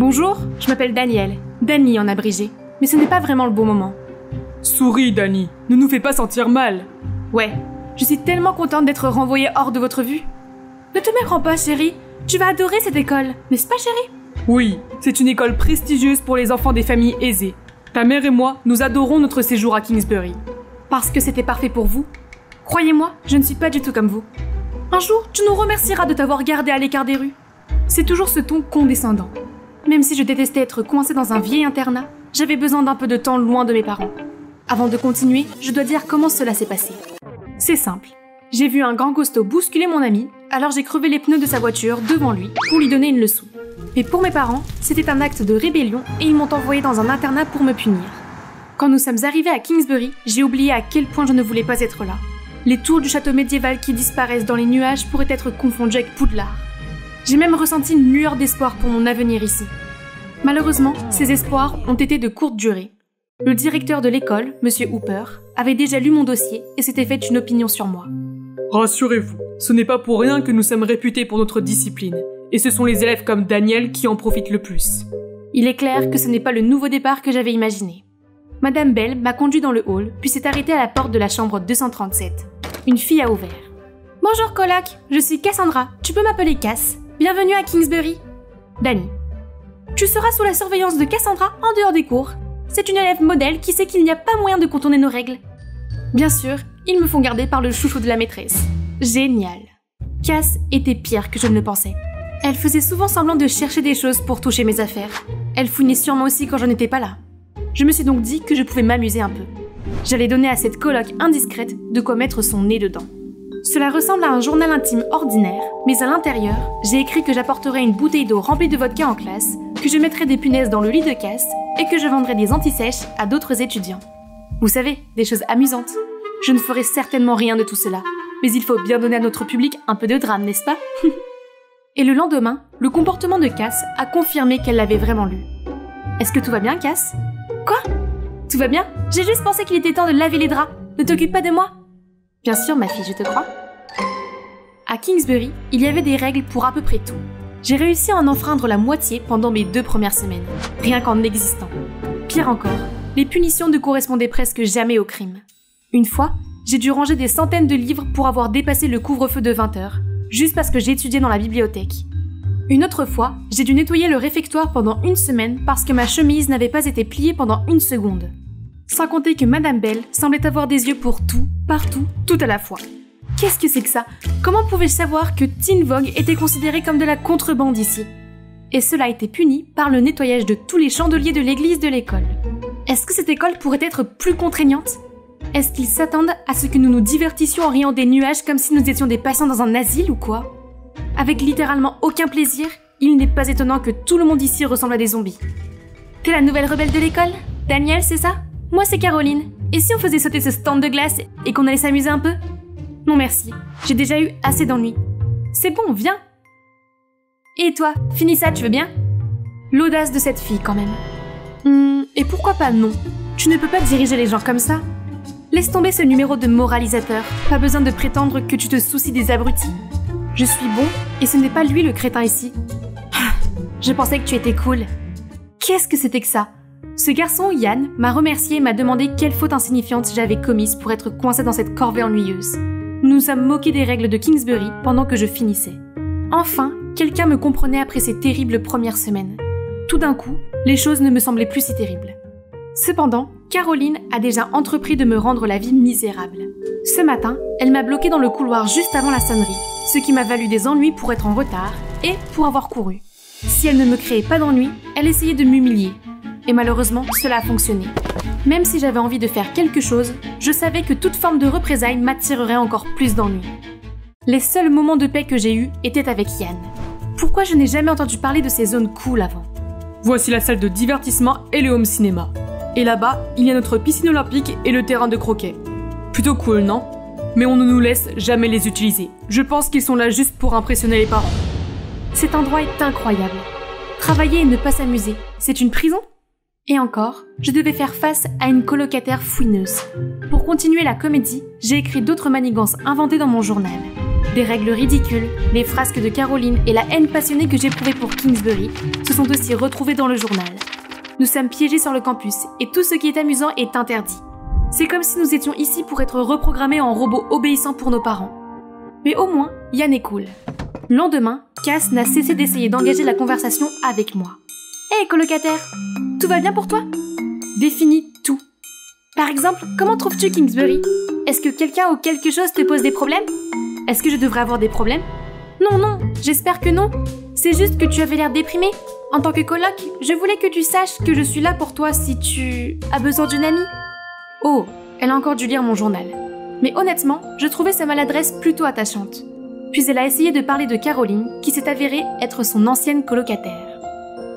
Bonjour, je m'appelle Daniel. Dani en abrégé. Mais ce n'est pas vraiment le bon moment. Souris, Danny. Ne nous fais pas sentir mal. Ouais. Je suis tellement contente d'être renvoyée hors de votre vue. Ne te méprends pas, chérie. Tu vas adorer cette école, n'est-ce pas, chérie Oui, c'est une école prestigieuse pour les enfants des familles aisées. Ta mère et moi, nous adorons notre séjour à Kingsbury. Parce que c'était parfait pour vous Croyez-moi, je ne suis pas du tout comme vous. Un jour, tu nous remercieras de t'avoir gardé à l'écart des rues. C'est toujours ce ton condescendant. Même si je détestais être coincée dans un vieil internat, j'avais besoin d'un peu de temps loin de mes parents. Avant de continuer, je dois dire comment cela s'est passé. C'est simple. J'ai vu un grand costaud bousculer mon ami, alors j'ai crevé les pneus de sa voiture devant lui pour lui donner une leçon. Mais pour mes parents, c'était un acte de rébellion et ils m'ont envoyé dans un internat pour me punir. Quand nous sommes arrivés à Kingsbury, j'ai oublié à quel point je ne voulais pas être là. Les tours du château médiéval qui disparaissent dans les nuages pourraient être confondues avec Poudlard. J'ai même ressenti une lueur d'espoir pour mon avenir ici. Malheureusement, ces espoirs ont été de courte durée. Le directeur de l'école, M. Hooper, avait déjà lu mon dossier et s'était fait une opinion sur moi. Rassurez-vous, ce n'est pas pour rien que nous sommes réputés pour notre discipline, et ce sont les élèves comme Daniel qui en profitent le plus. Il est clair que ce n'est pas le nouveau départ que j'avais imaginé. Madame Bell m'a conduit dans le hall, puis s'est arrêtée à la porte de la chambre 237. Une fille a ouvert. Bonjour Colac, je suis Cassandra, tu peux m'appeler Cass bienvenue à Kingsbury. Danny. Tu seras sous la surveillance de Cassandra en dehors des cours. C'est une élève modèle qui sait qu'il n'y a pas moyen de contourner nos règles. Bien sûr, ils me font garder par le chouchou de la maîtresse. Génial. Cass était pire que je ne le pensais. Elle faisait souvent semblant de chercher des choses pour toucher mes affaires. Elle fouinait sûrement aussi quand je n'étais pas là. Je me suis donc dit que je pouvais m'amuser un peu. J'allais donner à cette coloc indiscrète de quoi mettre son nez dedans. Cela ressemble à un journal intime ordinaire, mais à l'intérieur, j'ai écrit que j'apporterai une bouteille d'eau remplie de vodka en classe, que je mettrai des punaises dans le lit de casse et que je vendrai des antisèches à d'autres étudiants. Vous savez, des choses amusantes. Je ne ferai certainement rien de tout cela, mais il faut bien donner à notre public un peu de drame, n'est-ce pas Et le lendemain, le comportement de Cass a confirmé qu'elle l'avait vraiment lu. Est-ce que tout va bien, Cass Quoi Tout va bien J'ai juste pensé qu'il était temps de laver les draps. Ne t'occupe pas de moi Bien sûr, ma fille, je te crois. À Kingsbury, il y avait des règles pour à peu près tout. J'ai réussi à en enfreindre la moitié pendant mes deux premières semaines, rien qu'en existant. Pire encore, les punitions ne correspondaient presque jamais au crime. Une fois, j'ai dû ranger des centaines de livres pour avoir dépassé le couvre-feu de 20 heures, juste parce que j'étudiais dans la bibliothèque. Une autre fois, j'ai dû nettoyer le réfectoire pendant une semaine parce que ma chemise n'avait pas été pliée pendant une seconde. Sans compter que Madame Belle semblait avoir des yeux pour tout, partout, tout à la fois. Qu'est-ce que c'est que ça Comment pouvais-je savoir que Tin Vogue était considéré comme de la contrebande ici Et cela a été puni par le nettoyage de tous les chandeliers de l'église de l'école. Est-ce que cette école pourrait être plus contraignante Est-ce qu'ils s'attendent à ce que nous nous divertissions en riant des nuages comme si nous étions des patients dans un asile ou quoi Avec littéralement aucun plaisir, il n'est pas étonnant que tout le monde ici ressemble à des zombies. T'es la nouvelle rebelle de l'école Daniel, c'est ça moi, c'est Caroline. Et si on faisait sauter ce stand de glace et qu'on allait s'amuser un peu Non, merci. J'ai déjà eu assez d'ennuis. C'est bon, viens. Et toi, finis ça, tu veux bien L'audace de cette fille, quand même. Hum, et pourquoi pas non Tu ne peux pas diriger les gens comme ça. Laisse tomber ce numéro de moralisateur. Pas besoin de prétendre que tu te soucies des abrutis. Je suis bon et ce n'est pas lui le crétin ici. Ah, je pensais que tu étais cool. Qu'est-ce que c'était que ça ce garçon, Yann, m'a remercié et m'a demandé quelle faute insignifiante j'avais commise pour être coincé dans cette corvée ennuyeuse. Nous nous sommes moqués des règles de Kingsbury pendant que je finissais. Enfin, quelqu'un me comprenait après ces terribles premières semaines. Tout d'un coup, les choses ne me semblaient plus si terribles. Cependant, Caroline a déjà entrepris de me rendre la vie misérable. Ce matin, elle m'a bloqué dans le couloir juste avant la sonnerie, ce qui m'a valu des ennuis pour être en retard et pour avoir couru. Si elle ne me créait pas d'ennuis, elle essayait de m'humilier, et malheureusement, cela a fonctionné. Même si j'avais envie de faire quelque chose, je savais que toute forme de représailles m'attirerait encore plus d'ennuis. Les seuls moments de paix que j'ai eus étaient avec Yann. Pourquoi je n'ai jamais entendu parler de ces zones cool avant Voici la salle de divertissement et le home cinéma. Et là-bas, il y a notre piscine olympique et le terrain de croquet. Plutôt cool, non Mais on ne nous laisse jamais les utiliser. Je pense qu'ils sont là juste pour impressionner les parents. Cet endroit est incroyable. Travailler et ne pas s'amuser, c'est une prison et encore, je devais faire face à une colocataire fouineuse. Pour continuer la comédie, j'ai écrit d'autres manigances inventées dans mon journal. Des règles ridicules, les frasques de Caroline et la haine passionnée que j'éprouvais pour Kingsbury se sont aussi retrouvées dans le journal. Nous sommes piégés sur le campus et tout ce qui est amusant est interdit. C'est comme si nous étions ici pour être reprogrammés en robots obéissants pour nos parents. Mais au moins, Yann est cool. Lendemain, Cass n'a cessé d'essayer d'engager la conversation avec moi. Hé colocataire, tout va bien pour toi Définis tout. Par exemple, comment trouves-tu Kingsbury Est-ce que quelqu'un ou quelque chose te pose des problèmes Est-ce que je devrais avoir des problèmes Non, non, j'espère que non. C'est juste que tu avais l'air déprimé. En tant que coloc, je voulais que tu saches que je suis là pour toi si tu as besoin d'une amie. Oh, elle a encore dû lire mon journal. Mais honnêtement, je trouvais sa maladresse plutôt attachante. Puis elle a essayé de parler de Caroline, qui s'est avérée être son ancienne colocataire.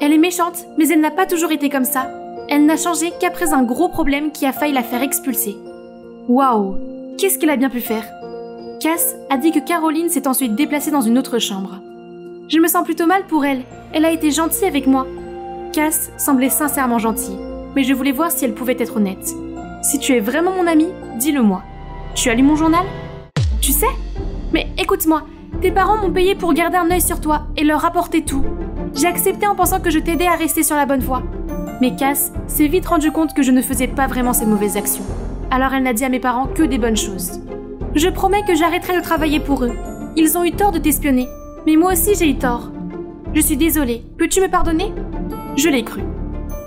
Elle est méchante, mais elle n'a pas toujours été comme ça. Elle n'a changé qu'après un gros problème qui a failli la faire expulser. Waouh Qu'est-ce qu'elle a bien pu faire Cass a dit que Caroline s'est ensuite déplacée dans une autre chambre. Je me sens plutôt mal pour elle. Elle a été gentille avec moi. Cass semblait sincèrement gentille, mais je voulais voir si elle pouvait être honnête. Si tu es vraiment mon amie, dis-le-moi. Tu as lu mon journal Tu sais Mais écoute-moi, tes parents m'ont payé pour garder un œil sur toi et leur apporter tout. J'ai accepté en pensant que je t'aidais à rester sur la bonne voie. Mais Cass s'est vite rendu compte que je ne faisais pas vraiment ces mauvaises actions. Alors elle n'a dit à mes parents que des bonnes choses. Je promets que j'arrêterai de travailler pour eux. Ils ont eu tort de t'espionner. Mais moi aussi j'ai eu tort. Je suis désolée. Peux-tu me pardonner Je l'ai cru.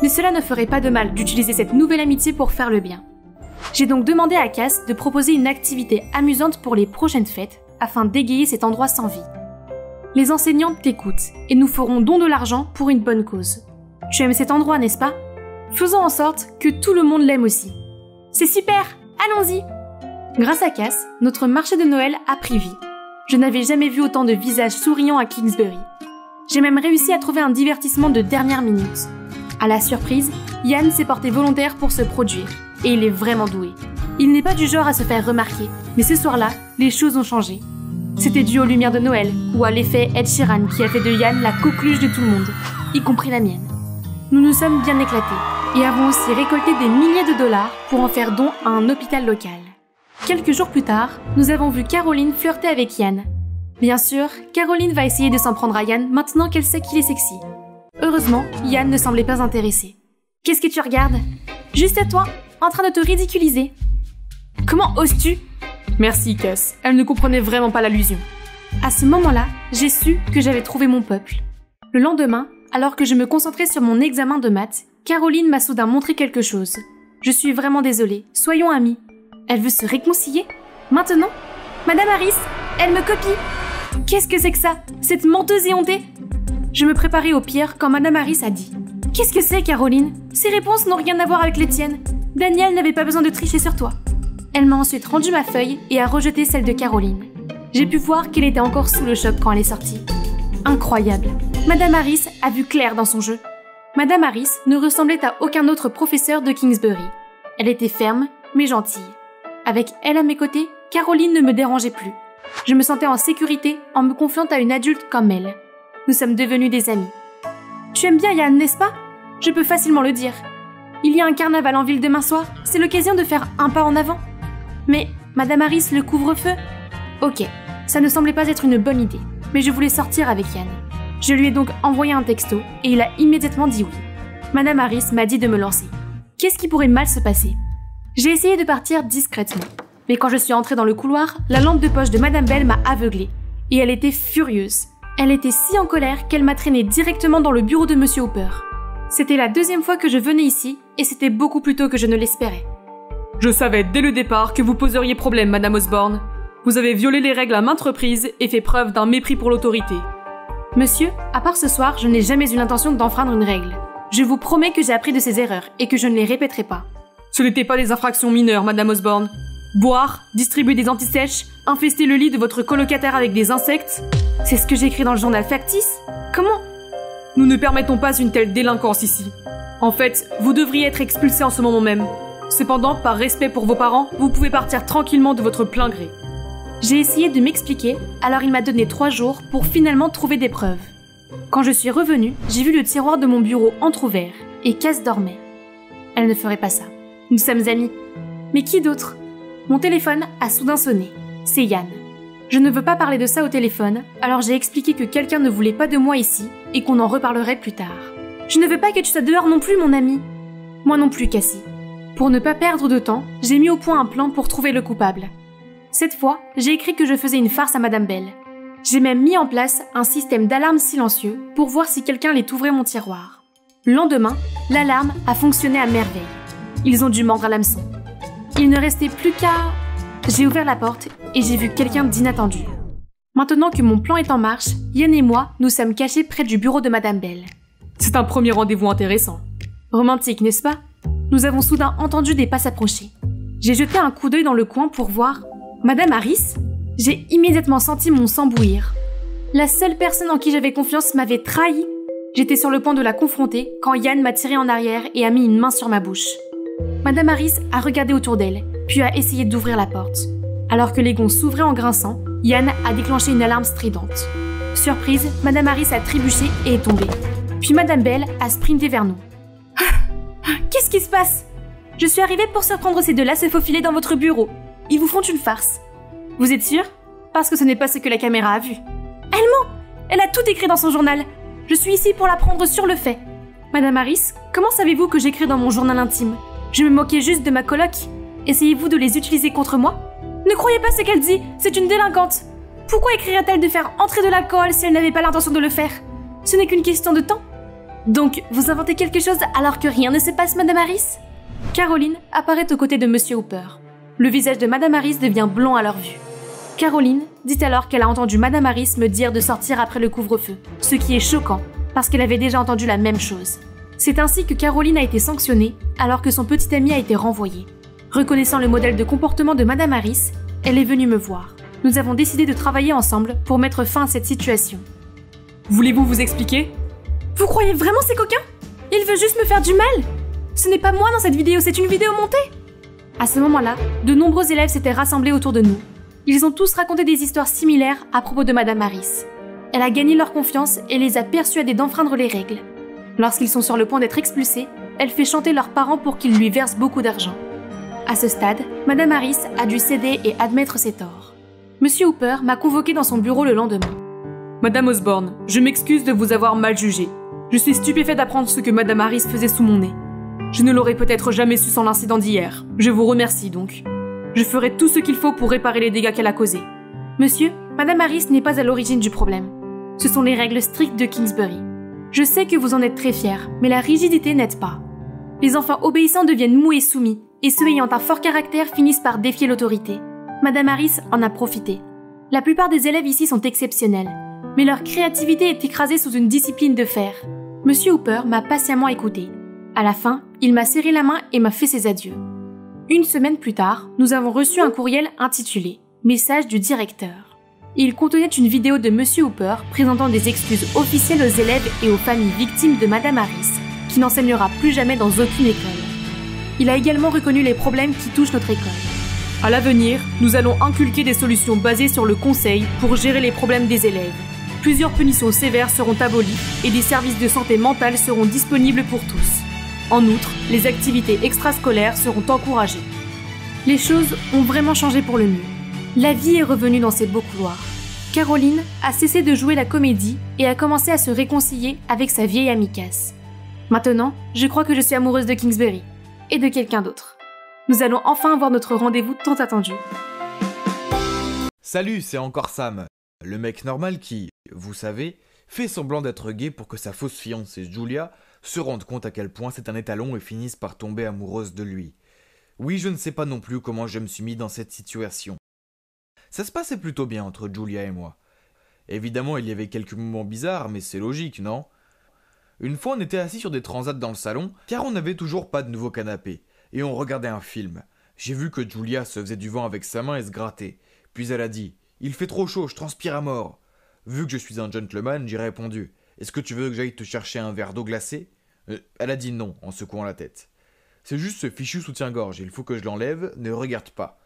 Mais cela ne ferait pas de mal d'utiliser cette nouvelle amitié pour faire le bien. J'ai donc demandé à Cass de proposer une activité amusante pour les prochaines fêtes afin d'égayer cet endroit sans vie les enseignantes t'écoutent et nous ferons don de l'argent pour une bonne cause. Tu aimes cet endroit, n'est-ce pas Faisons en sorte que tout le monde l'aime aussi. C'est super Allons-y Grâce à Cass, notre marché de Noël a pris vie. Je n'avais jamais vu autant de visages souriants à Kingsbury. J'ai même réussi à trouver un divertissement de dernière minute. À la surprise, Yann s'est porté volontaire pour se produire, et il est vraiment doué. Il n'est pas du genre à se faire remarquer, mais ce soir-là, les choses ont changé. C'était dû aux lumières de Noël ou à l'effet Ed Sheeran qui a fait de Yann la coqueluche de tout le monde, y compris la mienne. Nous nous sommes bien éclatés et avons aussi récolté des milliers de dollars pour en faire don à un hôpital local. Quelques jours plus tard, nous avons vu Caroline flirter avec Yann. Bien sûr, Caroline va essayer de s'en prendre à Yann maintenant qu'elle sait qu'il est sexy. Heureusement, Yann ne semblait pas intéressé. Qu'est-ce que tu regardes Juste à toi, en train de te ridiculiser. Comment oses-tu Merci, Cass. Elle ne comprenait vraiment pas l'allusion. À ce moment-là, j'ai su que j'avais trouvé mon peuple. Le lendemain, alors que je me concentrais sur mon examen de maths, Caroline m'a soudain montré quelque chose. Je suis vraiment désolée. Soyons amis. Elle veut se réconcilier Maintenant Madame Harris, elle me copie Qu'est-ce que c'est que ça Cette menteuse éhontée Je me préparais au pire quand Madame Harris a dit Qu'est-ce que c'est, Caroline Ces réponses n'ont rien à voir avec les tiennes. Daniel n'avait pas besoin de tricher sur toi. Elle m'a ensuite rendu ma feuille et a rejeté celle de Caroline. J'ai pu voir qu'elle était encore sous le choc quand elle est sortie. Incroyable. Madame Harris a vu clair dans son jeu. Madame Harris ne ressemblait à aucun autre professeur de Kingsbury. Elle était ferme, mais gentille. Avec elle à mes côtés, Caroline ne me dérangeait plus. Je me sentais en sécurité en me confiant à une adulte comme elle. Nous sommes devenus des amis. Tu aimes bien Yann, n'est-ce pas Je peux facilement le dire. Il y a un carnaval en ville demain soir, c'est l'occasion de faire un pas en avant. Mais, Madame Harris, le couvre-feu Ok, ça ne semblait pas être une bonne idée, mais je voulais sortir avec Yann. Je lui ai donc envoyé un texto et il a immédiatement dit oui. Madame Harris m'a dit de me lancer. Qu'est-ce qui pourrait mal se passer J'ai essayé de partir discrètement, mais quand je suis entrée dans le couloir, la lampe de poche de Madame Bell m'a aveuglée et elle était furieuse. Elle était si en colère qu'elle m'a traînée directement dans le bureau de Monsieur Hopper. C'était la deuxième fois que je venais ici et c'était beaucoup plus tôt que je ne l'espérais. Je savais dès le départ que vous poseriez problème, Madame Osborne. Vous avez violé les règles à maintes reprises et fait preuve d'un mépris pour l'autorité. Monsieur, à part ce soir, je n'ai jamais eu l'intention d'enfreindre une règle. Je vous promets que j'ai appris de ces erreurs et que je ne les répéterai pas. Ce n'étaient pas des infractions mineures, Madame Osborne. Boire, distribuer des antisèches, infester le lit de votre colocataire avec des insectes. C'est ce que j'écris dans le journal factice Comment Nous ne permettons pas une telle délinquance ici. En fait, vous devriez être expulsé en ce moment même. Cependant, par respect pour vos parents, vous pouvez partir tranquillement de votre plein gré. J'ai essayé de m'expliquer, alors il m'a donné trois jours pour finalement trouver des preuves. Quand je suis revenue, j'ai vu le tiroir de mon bureau entr'ouvert et Cass dormait. Elle ne ferait pas ça. Nous sommes amis. Mais qui d'autre Mon téléphone a soudain sonné. C'est Yann. Je ne veux pas parler de ça au téléphone, alors j'ai expliqué que quelqu'un ne voulait pas de moi ici et qu'on en reparlerait plus tard. Je ne veux pas que tu sois dehors non plus, mon ami. Moi non plus, Cassie. Pour ne pas perdre de temps, j'ai mis au point un plan pour trouver le coupable. Cette fois, j'ai écrit que je faisais une farce à Madame Belle. J'ai même mis en place un système d'alarme silencieux pour voir si quelqu'un allait ouvrir mon tiroir. Le lendemain, l'alarme a fonctionné à merveille. Ils ont dû mordre à l'hameçon. Il ne restait plus qu'à... J'ai ouvert la porte et j'ai vu quelqu'un d'inattendu. Maintenant que mon plan est en marche, Yann et moi, nous sommes cachés près du bureau de Madame Belle. C'est un premier rendez-vous intéressant. Romantique, n'est-ce pas nous avons soudain entendu des pas s'approcher. J'ai jeté un coup d'œil dans le coin pour voir. Madame Harris J'ai immédiatement senti mon sang bouillir. La seule personne en qui j'avais confiance m'avait trahi. J'étais sur le point de la confronter quand Yann m'a tiré en arrière et a mis une main sur ma bouche. Madame Harris a regardé autour d'elle, puis a essayé d'ouvrir la porte. Alors que les gonds s'ouvraient en grinçant, Yann a déclenché une alarme stridente. Surprise, Madame Harris a trébuché et est tombée. Puis Madame Bell a sprinté vers nous. Qu'est-ce qui se passe Je suis arrivée pour surprendre ces deux-là se faufiler dans votre bureau. Ils vous font une farce. Vous êtes sûr Parce que ce n'est pas ce que la caméra a vu. Elle ment Elle a tout écrit dans son journal. Je suis ici pour l'apprendre sur le fait. Madame Harris, comment savez-vous que j'écris dans mon journal intime Je me moquais juste de ma coloc. Essayez-vous de les utiliser contre moi Ne croyez pas ce qu'elle dit, c'est une délinquante. Pourquoi écrirait-elle de faire entrer de l'alcool si elle n'avait pas l'intention de le faire Ce n'est qu'une question de temps. Donc, vous inventez quelque chose alors que rien ne se passe, Madame Harris Caroline apparaît aux côtés de Monsieur Hooper. Le visage de Madame Harris devient blanc à leur vue. Caroline dit alors qu'elle a entendu Madame Harris me dire de sortir après le couvre-feu, ce qui est choquant, parce qu'elle avait déjà entendu la même chose. C'est ainsi que Caroline a été sanctionnée, alors que son petit ami a été renvoyé. Reconnaissant le modèle de comportement de Madame Harris, elle est venue me voir. Nous avons décidé de travailler ensemble pour mettre fin à cette situation. Voulez-vous vous expliquer vous croyez vraiment ces coquins Il veut juste me faire du mal Ce n'est pas moi dans cette vidéo, c'est une vidéo montée À ce moment-là, de nombreux élèves s'étaient rassemblés autour de nous. Ils ont tous raconté des histoires similaires à propos de Madame Harris. Elle a gagné leur confiance et les a persuadés d'enfreindre les règles. Lorsqu'ils sont sur le point d'être expulsés, elle fait chanter leurs parents pour qu'ils lui versent beaucoup d'argent. À ce stade, Madame Harris a dû céder et admettre ses torts. Monsieur Hooper m'a convoqué dans son bureau le lendemain. Madame Osborne, je m'excuse de vous avoir mal jugée. Je suis stupéfait d'apprendre ce que Madame Harris faisait sous mon nez. Je ne l'aurais peut-être jamais su sans l'incident d'hier. Je vous remercie donc. Je ferai tout ce qu'il faut pour réparer les dégâts qu'elle a causés. Monsieur, Madame Harris n'est pas à l'origine du problème. Ce sont les règles strictes de Kingsbury. Je sais que vous en êtes très fier, mais la rigidité n'aide pas. Les enfants obéissants deviennent mous et soumis, et ceux ayant un fort caractère finissent par défier l'autorité. Madame Harris en a profité. La plupart des élèves ici sont exceptionnels, mais leur créativité est écrasée sous une discipline de fer. Monsieur Hooper m'a patiemment écouté. À la fin, il m'a serré la main et m'a fait ses adieux. Une semaine plus tard, nous avons reçu un courriel intitulé Message du directeur. Il contenait une vidéo de Monsieur Hooper présentant des excuses officielles aux élèves et aux familles victimes de Madame Harris, qui n'enseignera plus jamais dans aucune école. Il a également reconnu les problèmes qui touchent notre école. À l'avenir, nous allons inculquer des solutions basées sur le conseil pour gérer les problèmes des élèves plusieurs punitions sévères seront abolies et des services de santé mentale seront disponibles pour tous. En outre, les activités extrascolaires seront encouragées. Les choses ont vraiment changé pour le mieux. La vie est revenue dans ses beaux couloirs. Caroline a cessé de jouer la comédie et a commencé à se réconcilier avec sa vieille amie Cass. Maintenant, je crois que je suis amoureuse de Kingsbury et de quelqu'un d'autre. Nous allons enfin avoir notre rendez-vous tant attendu. Salut, c'est encore Sam, le mec normal qui, vous savez, fait semblant d'être gay pour que sa fausse fiancée Julia se rende compte à quel point c'est un étalon et finisse par tomber amoureuse de lui. Oui, je ne sais pas non plus comment je me suis mis dans cette situation. Ça se passait plutôt bien entre Julia et moi. Évidemment, il y avait quelques moments bizarres, mais c'est logique, non Une fois, on était assis sur des transats dans le salon, car on n'avait toujours pas de nouveau canapé, et on regardait un film. J'ai vu que Julia se faisait du vent avec sa main et se grattait. Puis elle a dit Il fait trop chaud, je transpire à mort. Vu que je suis un gentleman, j'ai répondu Est-ce que tu veux que j'aille te chercher un verre d'eau glacée euh, Elle a dit non, en secouant la tête. C'est juste ce fichu soutien-gorge, il faut que je l'enlève, ne regarde pas.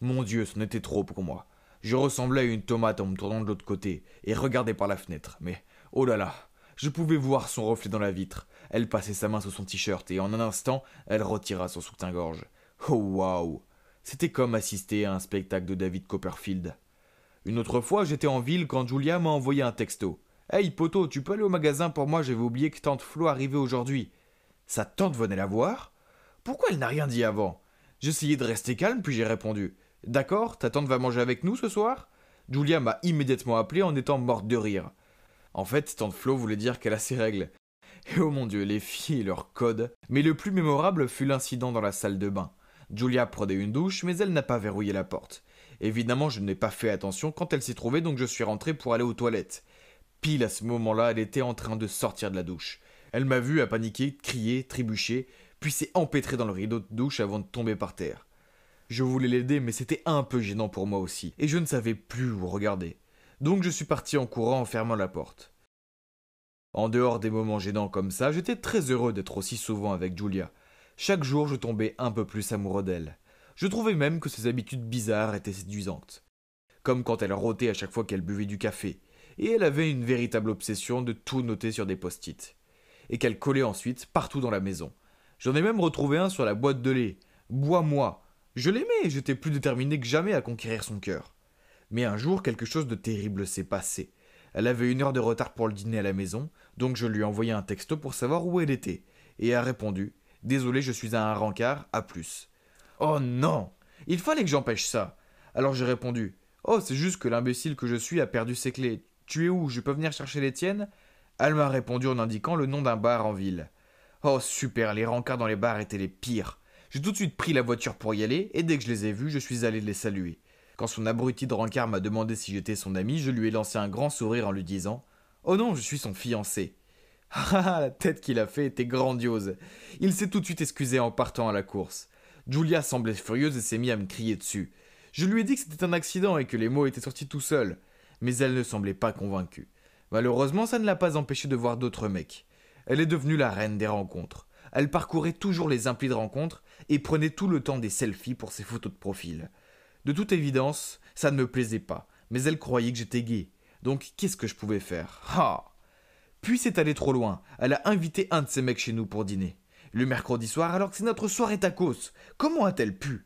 Mon Dieu, ce n'était trop pour moi. Je ressemblais à une tomate en me tournant de l'autre côté, et regardais par la fenêtre, mais oh là là Je pouvais voir son reflet dans la vitre. Elle passait sa main sous son t-shirt, et en un instant, elle retira son soutien-gorge. Oh waouh C'était comme assister à un spectacle de David Copperfield. Une autre fois, j'étais en ville quand Julia m'a envoyé un texto. Hey poto, tu peux aller au magasin pour moi, j'avais oublié que tante Flo arrivait aujourd'hui. Sa tante venait la voir Pourquoi elle n'a rien dit avant J'essayais de rester calme, puis j'ai répondu. D'accord, ta tante va manger avec nous ce soir Julia m'a immédiatement appelé en étant morte de rire. En fait, tante Flo voulait dire qu'elle a ses règles. Et oh mon dieu, les filles et leur code. Mais le plus mémorable fut l'incident dans la salle de bain. Julia prenait une douche, mais elle n'a pas verrouillé la porte. Évidemment, je n'ai pas fait attention quand elle s'est trouvée, donc je suis rentré pour aller aux toilettes. Pile à ce moment-là, elle était en train de sortir de la douche. Elle m'a vu à paniquer, crier, trébucher, puis s'est empêtrée dans le rideau de douche avant de tomber par terre. Je voulais l'aider, mais c'était un peu gênant pour moi aussi, et je ne savais plus où regarder. Donc je suis parti en courant en fermant la porte. En dehors des moments gênants comme ça, j'étais très heureux d'être aussi souvent avec Julia. Chaque jour, je tombais un peu plus amoureux d'elle. Je trouvais même que ses habitudes bizarres étaient séduisantes. Comme quand elle rôtait à chaque fois qu'elle buvait du café, et elle avait une véritable obsession de tout noter sur des post-it. Et qu'elle collait ensuite partout dans la maison. J'en ai même retrouvé un sur la boîte de lait. Bois-moi. Je l'aimais, j'étais plus déterminé que jamais à conquérir son cœur. Mais un jour, quelque chose de terrible s'est passé. Elle avait une heure de retard pour le dîner à la maison, donc je lui ai envoyé un texto pour savoir où elle était, et a répondu Désolé, je suis à un rancard. à plus. Oh non Il fallait que j'empêche ça Alors j'ai répondu Oh, c'est juste que l'imbécile que je suis a perdu ses clés. Tu es où Je peux venir chercher les tiennes Elle m'a répondu en indiquant le nom d'un bar en ville. Oh super, les rancards dans les bars étaient les pires. J'ai tout de suite pris la voiture pour y aller, et dès que je les ai vus, je suis allé les saluer. Quand son abruti de rancard m'a demandé si j'étais son ami, je lui ai lancé un grand sourire en lui disant Oh non, je suis son fiancé. Ah, la tête qu'il a fait était grandiose. Il s'est tout de suite excusé en partant à la course. Julia semblait furieuse et s'est mise à me crier dessus. Je lui ai dit que c'était un accident et que les mots étaient sortis tout seuls, mais elle ne semblait pas convaincue. Malheureusement, ça ne l'a pas empêchée de voir d'autres mecs. Elle est devenue la reine des rencontres. Elle parcourait toujours les implis de rencontres et prenait tout le temps des selfies pour ses photos de profil. De toute évidence, ça ne me plaisait pas, mais elle croyait que j'étais gay. Donc qu'est-ce que je pouvais faire Ah Puis c'est allé trop loin. Elle a invité un de ses mecs chez nous pour dîner le mercredi soir alors que c'est notre soirée tacos. Comment a-t-elle pu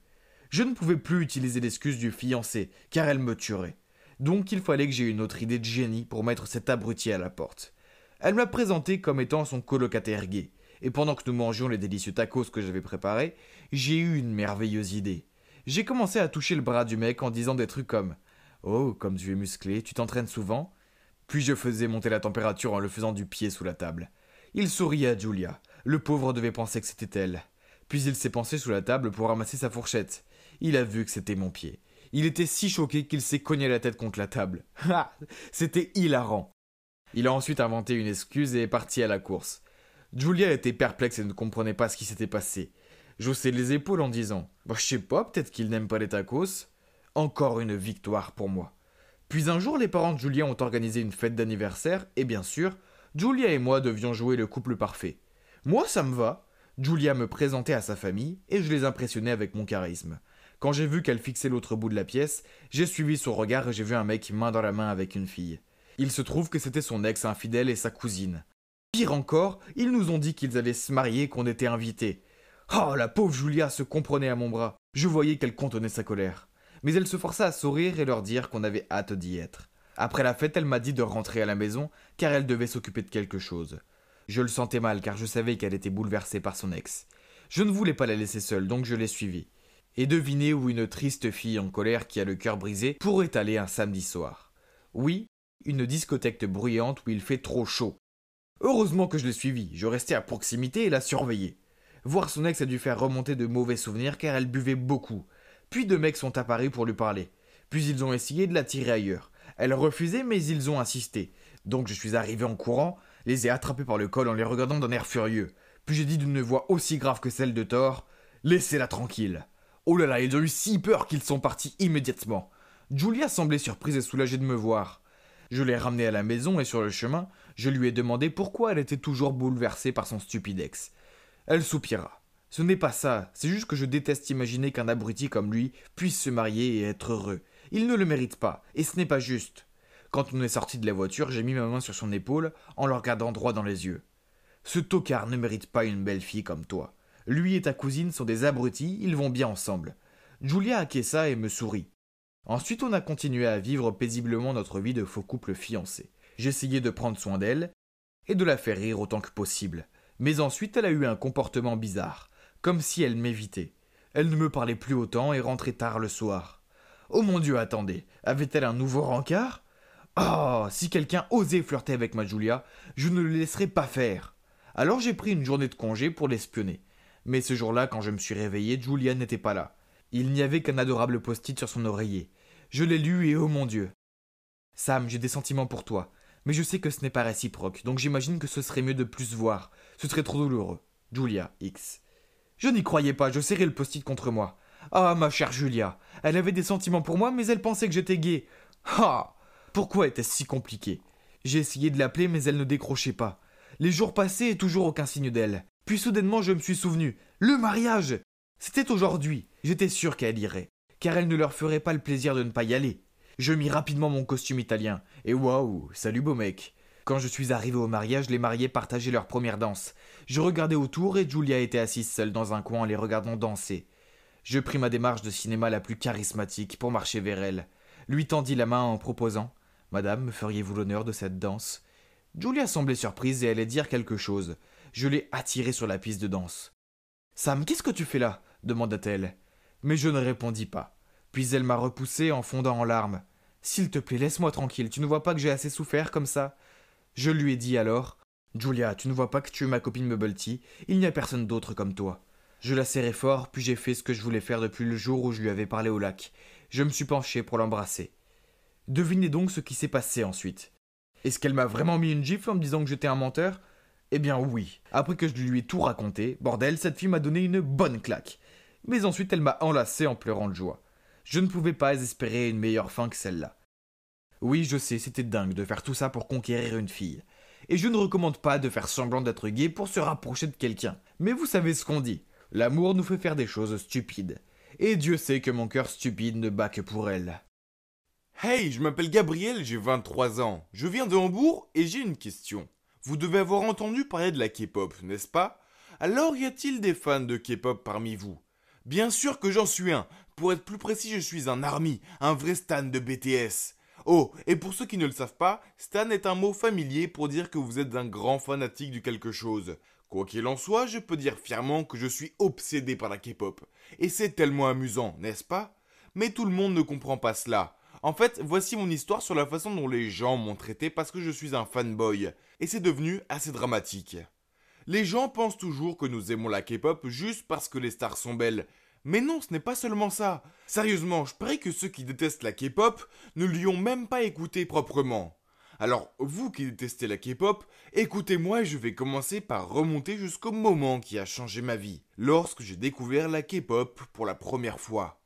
Je ne pouvais plus utiliser l'excuse du fiancé, car elle me tuerait. Donc il fallait que j'aie une autre idée de génie pour mettre cet abruti à la porte. Elle m'a présenté comme étant son colocataire gay, et pendant que nous mangions les délicieux tacos que j'avais préparés, j'ai eu une merveilleuse idée. J'ai commencé à toucher le bras du mec en disant des trucs comme Oh, comme tu es musclé, tu t'entraînes souvent puis je faisais monter la température en le faisant du pied sous la table. Il souriait à Julia, le pauvre devait penser que c'était elle. Puis il s'est penché sous la table pour ramasser sa fourchette. Il a vu que c'était mon pied. Il était si choqué qu'il s'est cogné la tête contre la table. Ah, C'était hilarant. Il a ensuite inventé une excuse et est parti à la course. Julia était perplexe et ne comprenait pas ce qui s'était passé. J'haussais les épaules en disant bah, Je sais pas, peut-être qu'il n'aime pas les tacos. Encore une victoire pour moi. Puis un jour, les parents de Julia ont organisé une fête d'anniversaire et bien sûr, Julia et moi devions jouer le couple parfait. Moi, ça me va. Julia me présentait à sa famille et je les impressionnais avec mon charisme. Quand j'ai vu qu'elle fixait l'autre bout de la pièce, j'ai suivi son regard et j'ai vu un mec main dans la main avec une fille. Il se trouve que c'était son ex infidèle et sa cousine. Pire encore, ils nous ont dit qu'ils allaient se marier, qu'on était invités. Oh, la pauvre Julia se comprenait à mon bras. Je voyais qu'elle contenait sa colère. Mais elle se força à sourire et leur dire qu'on avait hâte d'y être. Après la fête, elle m'a dit de rentrer à la maison car elle devait s'occuper de quelque chose. Je le sentais mal car je savais qu'elle était bouleversée par son ex. Je ne voulais pas la laisser seule, donc je l'ai suivie. Et devinez où une triste fille en colère qui a le cœur brisé pourrait aller un samedi soir. Oui, une discothèque bruyante où il fait trop chaud. Heureusement que je l'ai suivie, je restais à proximité et la surveillais. Voir son ex a dû faire remonter de mauvais souvenirs car elle buvait beaucoup. Puis deux mecs sont apparus pour lui parler. Puis ils ont essayé de la tirer ailleurs. Elle refusait mais ils ont insisté. Donc je suis arrivé en courant, les ai attrapés par le col en les regardant d'un air furieux. Puis j'ai dit d'une voix aussi grave que celle de Thor Laissez-la tranquille. Oh là là, ils ont eu si peur qu'ils sont partis immédiatement. Julia semblait surprise et soulagée de me voir. Je l'ai ramenée à la maison et sur le chemin, je lui ai demandé pourquoi elle était toujours bouleversée par son stupide ex. Elle soupira. Ce n'est pas ça, c'est juste que je déteste imaginer qu'un abruti comme lui puisse se marier et être heureux. Il ne le mérite pas, et ce n'est pas juste. Quand on est sorti de la voiture, j'ai mis ma main sur son épaule en le regardant droit dans les yeux. Ce tocard ne mérite pas une belle fille comme toi. Lui et ta cousine sont des abrutis, ils vont bien ensemble. Julia acquiesça et me sourit. Ensuite, on a continué à vivre paisiblement notre vie de faux couple fiancé. J'essayais de prendre soin d'elle et de la faire rire autant que possible. Mais ensuite, elle a eu un comportement bizarre, comme si elle m'évitait. Elle ne me parlait plus autant et rentrait tard le soir. Oh mon Dieu, attendez, avait-elle un nouveau rencard Oh, si quelqu'un osait flirter avec ma Julia, je ne le laisserais pas faire. Alors j'ai pris une journée de congé pour l'espionner. Mais ce jour-là, quand je me suis réveillé, Julia n'était pas là. Il n'y avait qu'un adorable post-it sur son oreiller. Je l'ai lu et oh mon Dieu. Sam, j'ai des sentiments pour toi, mais je sais que ce n'est pas réciproque, donc j'imagine que ce serait mieux de plus voir. Ce serait trop douloureux. Julia X. Je n'y croyais pas, je serrais le post-it contre moi. Ah, ma chère Julia, elle avait des sentiments pour moi, mais elle pensait que j'étais gay. Ah pourquoi était-ce si compliqué J'ai essayé de l'appeler, mais elle ne décrochait pas. Les jours passaient et toujours aucun signe d'elle. Puis soudainement, je me suis souvenu. Le mariage C'était aujourd'hui. J'étais sûr qu'elle irait. Car elle ne leur ferait pas le plaisir de ne pas y aller. Je mis rapidement mon costume italien. Et waouh, salut beau mec quand je suis arrivé au mariage, les mariés partageaient leur première danse. Je regardais autour et Julia était assise seule dans un coin en les regardant danser. Je pris ma démarche de cinéma la plus charismatique pour marcher vers elle. Lui tendis la main en proposant Madame, me feriez-vous l'honneur de cette danse Julia semblait surprise et allait dire quelque chose. Je l'ai attirée sur la piste de danse. Sam, qu'est-ce que tu fais là demanda-t-elle. Mais je ne répondis pas. Puis elle m'a repoussée en fondant en larmes. S'il te plaît, laisse-moi tranquille, tu ne vois pas que j'ai assez souffert comme ça Je lui ai dit alors Julia, tu ne vois pas que tu es ma copine Mubblety, il n'y a personne d'autre comme toi. Je la serrai fort, puis j'ai fait ce que je voulais faire depuis le jour où je lui avais parlé au lac. Je me suis penché pour l'embrasser. Devinez donc ce qui s'est passé ensuite. Est-ce qu'elle m'a vraiment mis une gifle en me disant que j'étais un menteur Eh bien oui. Après que je lui ai tout raconté, bordel, cette fille m'a donné une bonne claque. Mais ensuite elle m'a enlacé en pleurant de joie. Je ne pouvais pas espérer une meilleure fin que celle-là. Oui, je sais, c'était dingue de faire tout ça pour conquérir une fille. Et je ne recommande pas de faire semblant d'être gay pour se rapprocher de quelqu'un. Mais vous savez ce qu'on dit. L'amour nous fait faire des choses stupides. Et Dieu sait que mon cœur stupide ne bat que pour elle. Hey, je m'appelle Gabriel, j'ai 23 ans. Je viens de Hambourg et j'ai une question. Vous devez avoir entendu parler de la K-pop, n'est-ce pas Alors y a-t-il des fans de K-pop parmi vous Bien sûr que j'en suis un. Pour être plus précis, je suis un army, un vrai stan de BTS. Oh, et pour ceux qui ne le savent pas, stan est un mot familier pour dire que vous êtes un grand fanatique du quelque chose. Quoi qu'il en soit, je peux dire fièrement que je suis obsédé par la K-pop. Et c'est tellement amusant, n'est-ce pas Mais tout le monde ne comprend pas cela. En fait, voici mon histoire sur la façon dont les gens m'ont traité parce que je suis un fanboy. Et c'est devenu assez dramatique. Les gens pensent toujours que nous aimons la K-pop juste parce que les stars sont belles. Mais non, ce n'est pas seulement ça. Sérieusement, je parie que ceux qui détestent la K-pop ne l'y ont même pas écouté proprement. Alors, vous qui détestez la K-pop, écoutez-moi et je vais commencer par remonter jusqu'au moment qui a changé ma vie, lorsque j'ai découvert la K-pop pour la première fois.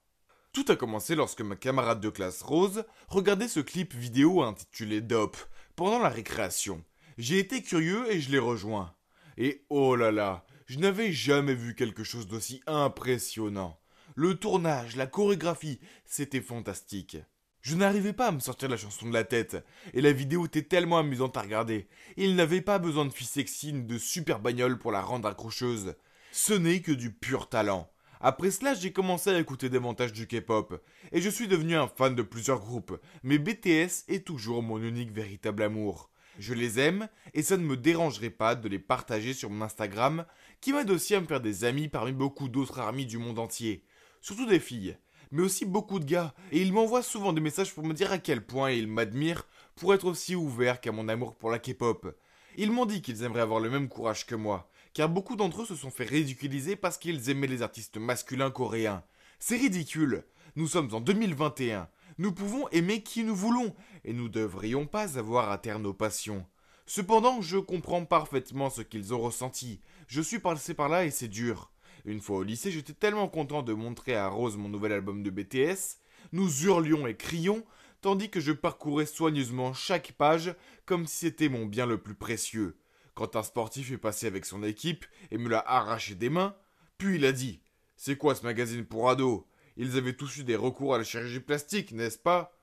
Tout a commencé lorsque ma camarade de classe Rose regardait ce clip vidéo intitulé Dop pendant la récréation. J'ai été curieux et je l'ai rejoint. Et oh là là, je n'avais jamais vu quelque chose d'aussi impressionnant. Le tournage, la chorégraphie, c'était fantastique. Je n'arrivais pas à me sortir la chanson de la tête, et la vidéo était tellement amusante à regarder. Il n'avait pas besoin de filles sexy ni de super bagnole pour la rendre accrocheuse. Ce n'est que du pur talent. Après cela, j'ai commencé à écouter davantage du K-pop, et je suis devenu un fan de plusieurs groupes, mais BTS est toujours mon unique véritable amour. Je les aime, et ça ne me dérangerait pas de les partager sur mon Instagram, qui m'aide aussi à me faire des amis parmi beaucoup d'autres amis du monde entier, surtout des filles, mais aussi beaucoup de gars, et ils m'envoient souvent des messages pour me dire à quel point ils m'admirent pour être aussi ouvert qu'à mon amour pour la K-pop. Ils m'ont dit qu'ils aimeraient avoir le même courage que moi, car beaucoup d'entre eux se sont fait ridiculiser parce qu'ils aimaient les artistes masculins coréens. C'est ridicule. Nous sommes en 2021. Nous pouvons aimer qui nous voulons, et nous ne devrions pas avoir à taire nos passions. Cependant, je comprends parfaitement ce qu'ils ont ressenti. Je suis passé par là et c'est dur. Une fois au lycée, j'étais tellement content de montrer à Rose mon nouvel album de BTS. Nous hurlions et crions, tandis que je parcourais soigneusement chaque page comme si c'était mon bien le plus précieux quand un sportif est passé avec son équipe et me l'a arraché des mains, puis il a dit C'est quoi ce magazine pour ados Ils avaient tous eu des recours à la chirurgie plastique, n'est-ce pas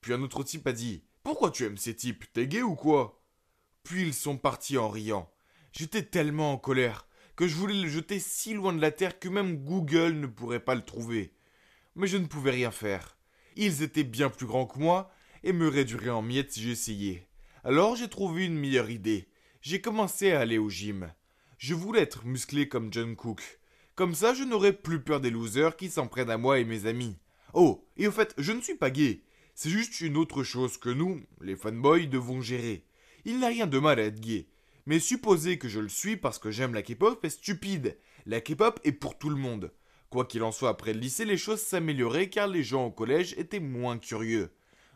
Puis un autre type a dit Pourquoi tu aimes ces types T'es gay ou quoi Puis ils sont partis en riant. J'étais tellement en colère que je voulais le jeter si loin de la terre que même Google ne pourrait pas le trouver. Mais je ne pouvais rien faire. Ils étaient bien plus grands que moi et me réduiraient en miettes si j'essayais. Alors j'ai trouvé une meilleure idée j'ai commencé à aller au gym. Je voulais être musclé comme John Cook. Comme ça, je n'aurais plus peur des losers qui s'en prennent à moi et mes amis. Oh, et au fait, je ne suis pas gay. C'est juste une autre chose que nous, les fanboys, devons gérer. Il n'y a rien de mal à être gay. Mais supposer que je le suis parce que j'aime la K-pop est stupide. La K-pop est pour tout le monde. Quoi qu'il en soit, après le lycée, les choses s'amélioraient car les gens au collège étaient moins curieux.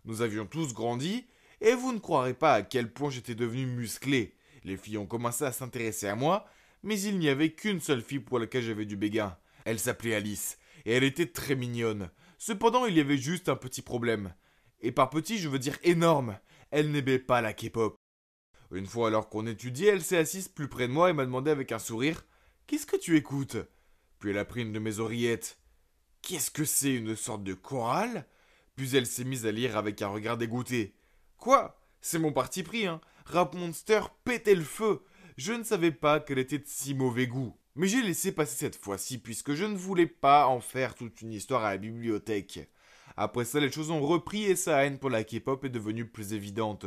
Nous avions tous grandi, et vous ne croirez pas à quel point j'étais devenu musclé. Les filles ont commencé à s'intéresser à moi, mais il n'y avait qu'une seule fille pour laquelle j'avais du béguin. Elle s'appelait Alice, et elle était très mignonne. Cependant, il y avait juste un petit problème. Et par petit, je veux dire énorme. Elle n'aimait pas la K-pop. Une fois alors qu'on étudiait, elle s'est assise plus près de moi et m'a demandé avec un sourire Qu'est-ce que tu écoutes Puis elle a pris une de mes oreillettes. Qu'est-ce que c'est une sorte de chorale Puis elle s'est mise à lire avec un regard dégoûté. Quoi C'est mon parti pris, hein. Rap Monster pétait le feu. Je ne savais pas qu'elle était de si mauvais goût. Mais j'ai laissé passer cette fois-ci puisque je ne voulais pas en faire toute une histoire à la bibliothèque. Après ça, les choses ont repris et sa haine pour la K-pop est devenue plus évidente.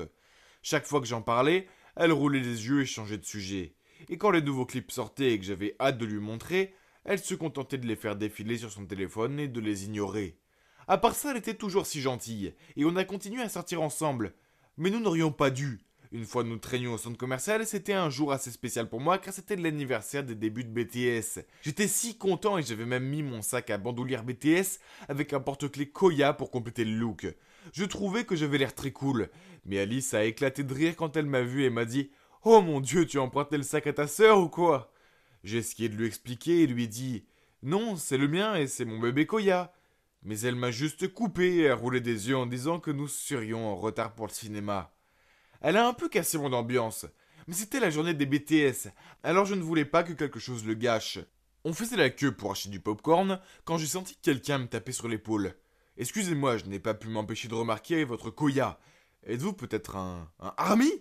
Chaque fois que j'en parlais, elle roulait les yeux et changeait de sujet. Et quand les nouveaux clips sortaient et que j'avais hâte de lui montrer, elle se contentait de les faire défiler sur son téléphone et de les ignorer. À part ça, elle était toujours si gentille, et on a continué à sortir ensemble. Mais nous n'aurions pas dû. Une fois nous traînions au centre commercial, c'était un jour assez spécial pour moi car c'était l'anniversaire des débuts de BTS. J'étais si content et j'avais même mis mon sac à bandoulière BTS avec un porte-clés Koya pour compléter le look. Je trouvais que j'avais l'air très cool, mais Alice a éclaté de rire quand elle m'a vu et m'a dit Oh mon dieu, tu empruntais le sac à ta sœur ou quoi J'ai essayé de lui expliquer et lui ai dit Non, c'est le mien et c'est mon bébé Koya. Mais elle m'a juste coupé et a roulé des yeux en disant que nous serions en retard pour le cinéma. Elle a un peu cassé mon ambiance. Mais c'était la journée des BTS, alors je ne voulais pas que quelque chose le gâche. On faisait la queue pour acheter du popcorn quand j'ai senti quelqu'un me taper sur l'épaule. Excusez-moi, je n'ai pas pu m'empêcher de remarquer votre Koya. Êtes-vous peut-être un. un Army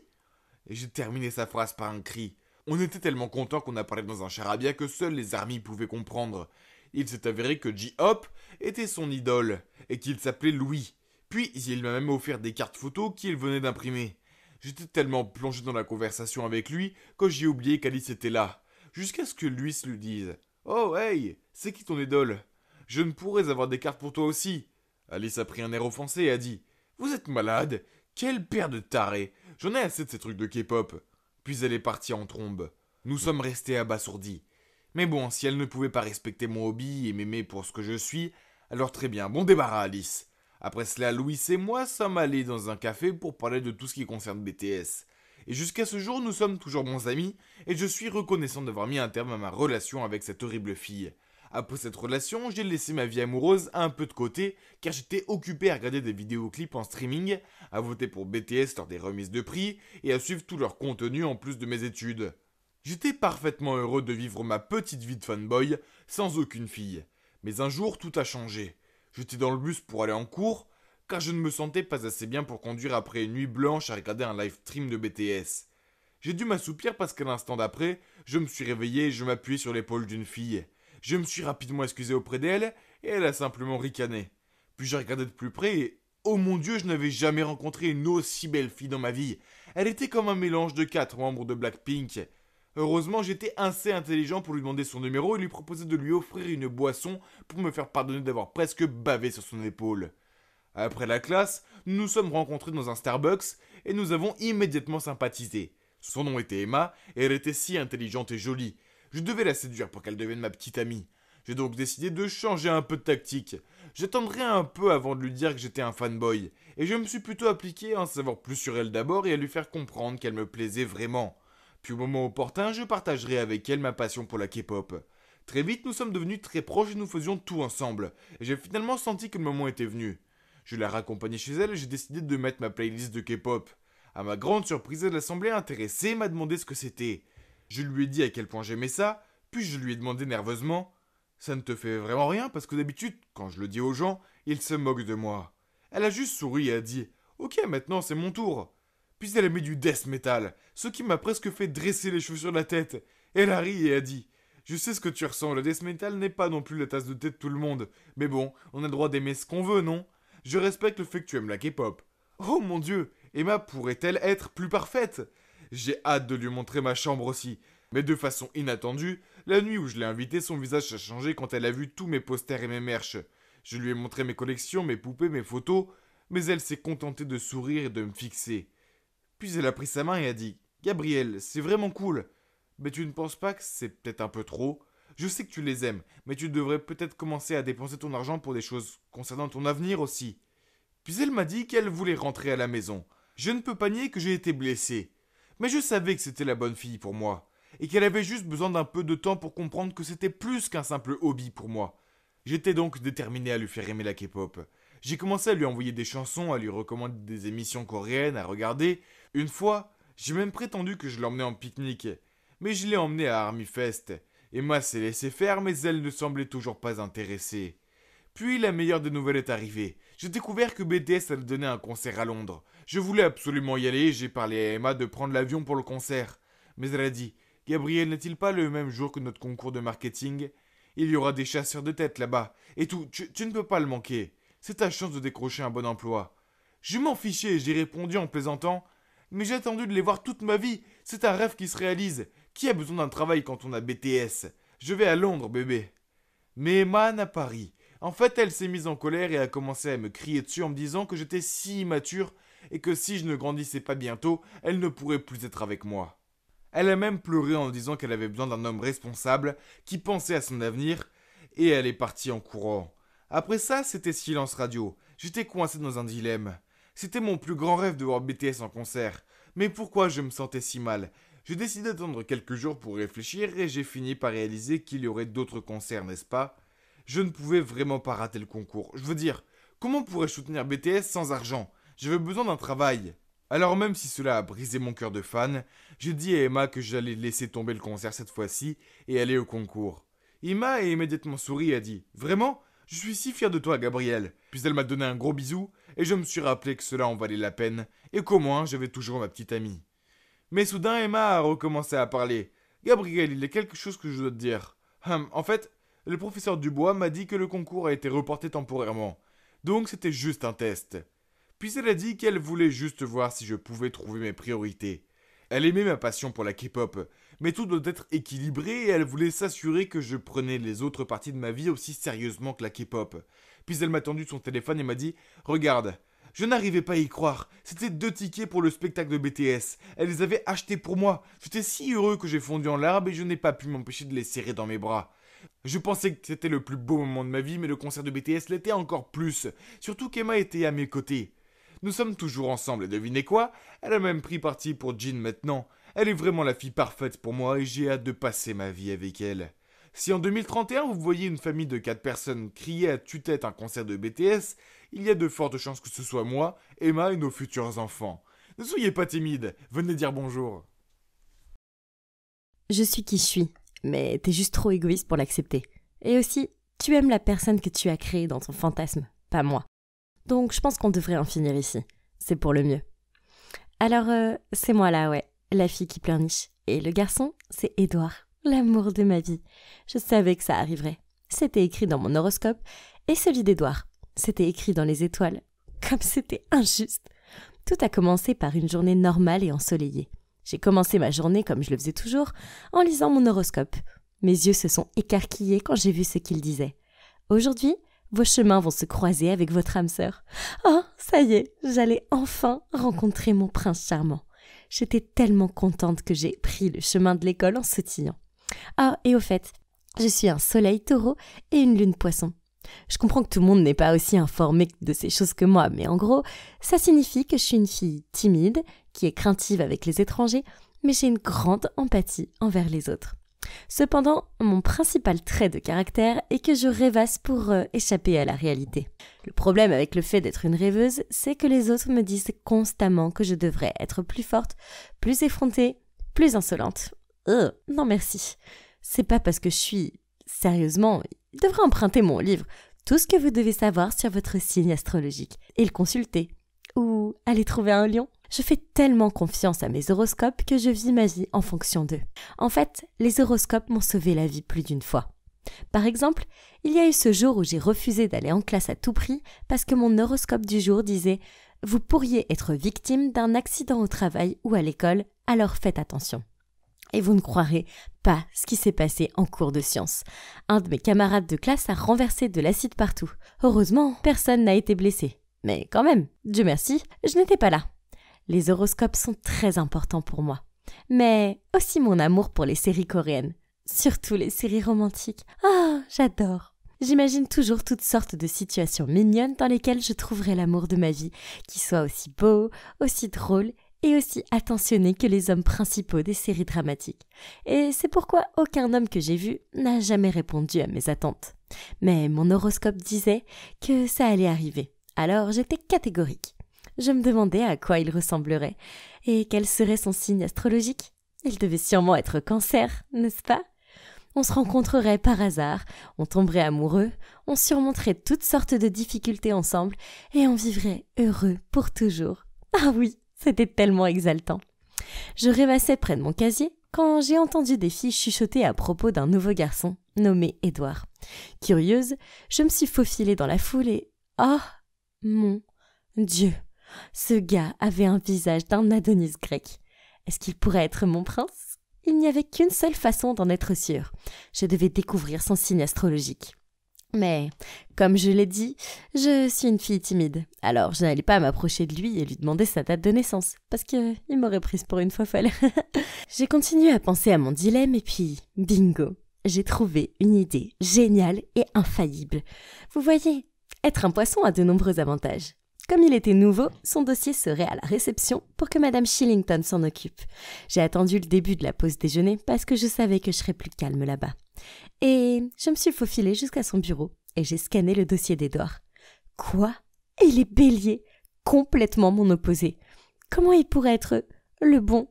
Et j'ai terminé sa phrase par un cri. On était tellement contents qu'on apparaît dans un charabia que seuls les armies pouvaient comprendre. Il s'est avéré que J-Hop était son idole et qu'il s'appelait Louis. Puis il m'a même offert des cartes photos qu'il venait d'imprimer. J'étais tellement plongé dans la conversation avec lui que j'ai oublié qu'Alice était là, jusqu'à ce que Luis lui dise Oh hey, c'est qui ton idole Je ne pourrais avoir des cartes pour toi aussi. Alice a pris un air offensé et a dit Vous êtes malade Quel paire de tarés J'en ai assez de ces trucs de K-pop. Puis elle est partie en trombe. Nous sommes restés abasourdis. Mais bon, si elle ne pouvait pas respecter mon hobby et m'aimer pour ce que je suis, alors très bien, bon débarras, Alice. Après cela, Louis et moi sommes allés dans un café pour parler de tout ce qui concerne BTS. Et jusqu'à ce jour, nous sommes toujours bons amis, et je suis reconnaissant d'avoir mis un terme à ma relation avec cette horrible fille. Après cette relation, j'ai laissé ma vie amoureuse un peu de côté, car j'étais occupé à regarder des vidéoclips en streaming, à voter pour BTS lors des remises de prix, et à suivre tout leur contenu en plus de mes études. J'étais parfaitement heureux de vivre ma petite vie de fanboy, sans aucune fille. Mais un jour, tout a changé. J'étais dans le bus pour aller en cours, car je ne me sentais pas assez bien pour conduire après une nuit blanche à regarder un live stream de BTS. J'ai dû m'assoupir parce qu'à l'instant d'après, je me suis réveillé et je m'appuyais sur l'épaule d'une fille. Je me suis rapidement excusé auprès d'elle et elle a simplement ricané. Puis je regardé de plus près et oh mon dieu, je n'avais jamais rencontré une aussi belle fille dans ma vie. Elle était comme un mélange de quatre membres de Blackpink. Heureusement, j'étais assez intelligent pour lui demander son numéro et lui proposer de lui offrir une boisson pour me faire pardonner d'avoir presque bavé sur son épaule. Après la classe, nous nous sommes rencontrés dans un Starbucks et nous avons immédiatement sympathisé. Son nom était Emma et elle était si intelligente et jolie. Je devais la séduire pour qu'elle devienne ma petite amie. J'ai donc décidé de changer un peu de tactique. J'attendrai un peu avant de lui dire que j'étais un fanboy, et je me suis plutôt appliqué à en savoir plus sur elle d'abord et à lui faire comprendre qu'elle me plaisait vraiment. Puis au moment opportun, je partagerai avec elle ma passion pour la K-pop. Très vite, nous sommes devenus très proches et nous faisions tout ensemble. Et j'ai finalement senti que le moment était venu. Je la raccompagnée chez elle et j'ai décidé de mettre ma playlist de K-pop. À ma grande surprise, elle semblé intéressée et m'a demandé ce que c'était. Je lui ai dit à quel point j'aimais ça, puis je lui ai demandé nerveusement Ça ne te fait vraiment rien parce que d'habitude, quand je le dis aux gens, ils se moquent de moi. Elle a juste souri et a dit Ok, maintenant c'est mon tour. Puis elle a mis du death metal, ce qui m'a presque fait dresser les cheveux sur la tête. Elle a ri et a dit Je sais ce que tu ressens, le death metal n'est pas non plus la tasse de thé de tout le monde. Mais bon, on a le droit d'aimer ce qu'on veut, non Je respecte le fait que tu aimes la K-pop. Oh mon dieu, Emma pourrait-elle être plus parfaite J'ai hâte de lui montrer ma chambre aussi. Mais de façon inattendue, la nuit où je l'ai invitée, son visage a changé quand elle a vu tous mes posters et mes merches. Je lui ai montré mes collections, mes poupées, mes photos, mais elle s'est contentée de sourire et de me fixer. Puis elle a pris sa main et a dit Gabriel, c'est vraiment cool. Mais tu ne penses pas que c'est peut-être un peu trop Je sais que tu les aimes, mais tu devrais peut-être commencer à dépenser ton argent pour des choses concernant ton avenir aussi. Puis elle m'a dit qu'elle voulait rentrer à la maison. Je ne peux pas nier que j'ai été blessé. Mais je savais que c'était la bonne fille pour moi, et qu'elle avait juste besoin d'un peu de temps pour comprendre que c'était plus qu'un simple hobby pour moi. J'étais donc déterminé à lui faire aimer la K-pop. J'ai commencé à lui envoyer des chansons, à lui recommander des émissions coréennes à regarder. Une fois, j'ai même prétendu que je l'emmenais en pique-nique. Mais je l'ai emmené à Army Fest. Emma s'est laissée faire, mais elle ne semblait toujours pas intéressée. Puis la meilleure des nouvelles est arrivée. J'ai découvert que BTS allait donner un concert à Londres. Je voulais absolument y aller j'ai parlé à Emma de prendre l'avion pour le concert. Mais elle a dit Gabriel n'est-il pas le même jour que notre concours de marketing Il y aura des chasseurs de tête là-bas, et tout, tu, ne peux pas le manquer. C'est ta chance de décrocher un bon emploi. Je m'en fichais, j'ai répondu en plaisantant. Mais j'ai attendu de les voir toute ma vie. C'est un rêve qui se réalise. Qui a besoin d'un travail quand on a BTS Je vais à Londres, bébé. Mais Emma pas Paris. En fait, elle s'est mise en colère et a commencé à me crier dessus en me disant que j'étais si immature et que si je ne grandissais pas bientôt, elle ne pourrait plus être avec moi. Elle a même pleuré en me disant qu'elle avait besoin d'un homme responsable qui pensait à son avenir et elle est partie en courant. Après ça, c'était silence radio. J'étais coincé dans un dilemme. C'était mon plus grand rêve de voir BTS en concert. Mais pourquoi je me sentais si mal J'ai décidé d'attendre quelques jours pour réfléchir et j'ai fini par réaliser qu'il y aurait d'autres concerts, n'est-ce pas Je ne pouvais vraiment pas rater le concours. Je veux dire, comment pourrais-je soutenir BTS sans argent J'avais besoin d'un travail. Alors même si cela a brisé mon cœur de fan, j'ai dit à Emma que j'allais laisser tomber le concert cette fois-ci et aller au concours. Emma a immédiatement souri et a dit Vraiment je suis si fier de toi, Gabriel. Puis elle m'a donné un gros bisou, et je me suis rappelé que cela en valait la peine, et qu'au moins j'avais toujours ma petite amie. Mais soudain, Emma a recommencé à parler. Gabriel, il y a quelque chose que je dois te dire. Hum, en fait, le professeur Dubois m'a dit que le concours a été reporté temporairement. Donc c'était juste un test. Puis elle a dit qu'elle voulait juste voir si je pouvais trouver mes priorités. Elle aimait ma passion pour la K-pop, mais tout doit être équilibré et elle voulait s'assurer que je prenais les autres parties de ma vie aussi sérieusement que la K-pop. Puis elle m'a tendu son téléphone et m'a dit Regarde, je n'arrivais pas à y croire. C'était deux tickets pour le spectacle de BTS. Elle les avait achetés pour moi. J'étais si heureux que j'ai fondu en larmes et je n'ai pas pu m'empêcher de les serrer dans mes bras. Je pensais que c'était le plus beau moment de ma vie, mais le concert de BTS l'était encore plus. Surtout qu'Emma était à mes côtés. Nous sommes toujours ensemble et devinez quoi Elle a même pris parti pour Jean maintenant. Elle est vraiment la fille parfaite pour moi et j'ai hâte de passer ma vie avec elle. Si en 2031 vous voyez une famille de 4 personnes crier à tue-tête un concert de BTS, il y a de fortes chances que ce soit moi, Emma et nos futurs enfants. Ne soyez pas timide, venez dire bonjour. Je suis qui je suis, mais t'es juste trop égoïste pour l'accepter. Et aussi, tu aimes la personne que tu as créée dans ton fantasme, pas moi. Donc je pense qu'on devrait en finir ici. C'est pour le mieux. Alors, euh, c'est moi là, ouais la fille qui pleurniche. Et le garçon, c'est Édouard, l'amour de ma vie. Je savais que ça arriverait. C'était écrit dans mon horoscope et celui d'Édouard. C'était écrit dans les étoiles. Comme c'était injuste. Tout a commencé par une journée normale et ensoleillée. J'ai commencé ma journée comme je le faisais toujours, en lisant mon horoscope. Mes yeux se sont écarquillés quand j'ai vu ce qu'il disait. Aujourd'hui, vos chemins vont se croiser avec votre âme sœur. Oh, ça y est, j'allais enfin rencontrer mon prince charmant. J'étais tellement contente que j'ai pris le chemin de l'école en sautillant. Ah, et au fait, je suis un soleil taureau et une lune poisson. Je comprends que tout le monde n'est pas aussi informé de ces choses que moi, mais en gros, ça signifie que je suis une fille timide, qui est craintive avec les étrangers, mais j'ai une grande empathie envers les autres. Cependant, mon principal trait de caractère est que je rêvasse pour euh, échapper à la réalité. Le problème avec le fait d'être une rêveuse, c'est que les autres me disent constamment que je devrais être plus forte, plus effrontée, plus insolente. Euh, non merci. C'est pas parce que je suis... Sérieusement, il devrait emprunter mon livre. Tout ce que vous devez savoir sur votre signe astrologique et le consulter. Ou aller trouver un lion. Je fais tellement confiance à mes horoscopes que je vis ma vie en fonction d'eux. En fait, les horoscopes m'ont sauvé la vie plus d'une fois. Par exemple, il y a eu ce jour où j'ai refusé d'aller en classe à tout prix parce que mon horoscope du jour disait Vous pourriez être victime d'un accident au travail ou à l'école, alors faites attention. Et vous ne croirez pas ce qui s'est passé en cours de science. Un de mes camarades de classe a renversé de l'acide partout. Heureusement, personne n'a été blessé. Mais quand même, Dieu merci, je n'étais pas là. Les horoscopes sont très importants pour moi, mais aussi mon amour pour les séries coréennes, surtout les séries romantiques. Ah, j'adore. J'imagine toujours toutes sortes de situations mignonnes dans lesquelles je trouverai l'amour de ma vie, qui soit aussi beau, aussi drôle et aussi attentionné que les hommes principaux des séries dramatiques. Et c'est pourquoi aucun homme que j'ai vu n'a jamais répondu à mes attentes. Mais mon horoscope disait que ça allait arriver. Alors j'étais catégorique. Je me demandais à quoi il ressemblerait et quel serait son signe astrologique. Il devait sûrement être cancer, n'est-ce pas On se rencontrerait par hasard, on tomberait amoureux, on surmonterait toutes sortes de difficultés ensemble et on vivrait heureux pour toujours. Ah oui, c'était tellement exaltant. Je rêvassais près de mon casier quand j'ai entendu des filles chuchoter à propos d'un nouveau garçon nommé Édouard. Curieuse, je me suis faufilée dans la foule et oh mon Dieu ce gars avait un visage d'un Adonis grec. Est-ce qu'il pourrait être mon prince Il n'y avait qu'une seule façon d'en être sûre. Je devais découvrir son signe astrologique. Mais, comme je l'ai dit, je suis une fille timide. Alors, je n'allais pas m'approcher de lui et lui demander sa date de naissance, parce qu'il m'aurait prise pour une fois folle. J'ai continué à penser à mon dilemme et puis, bingo, j'ai trouvé une idée géniale et infaillible. Vous voyez, être un poisson a de nombreux avantages. Comme il était nouveau, son dossier serait à la réception pour que Madame Shillington s'en occupe. J'ai attendu le début de la pause déjeuner parce que je savais que je serais plus calme là-bas. Et je me suis faufilée jusqu'à son bureau et j'ai scanné le dossier d'Edouard. Quoi Il est bélier Complètement mon opposé. Comment il pourrait être le bon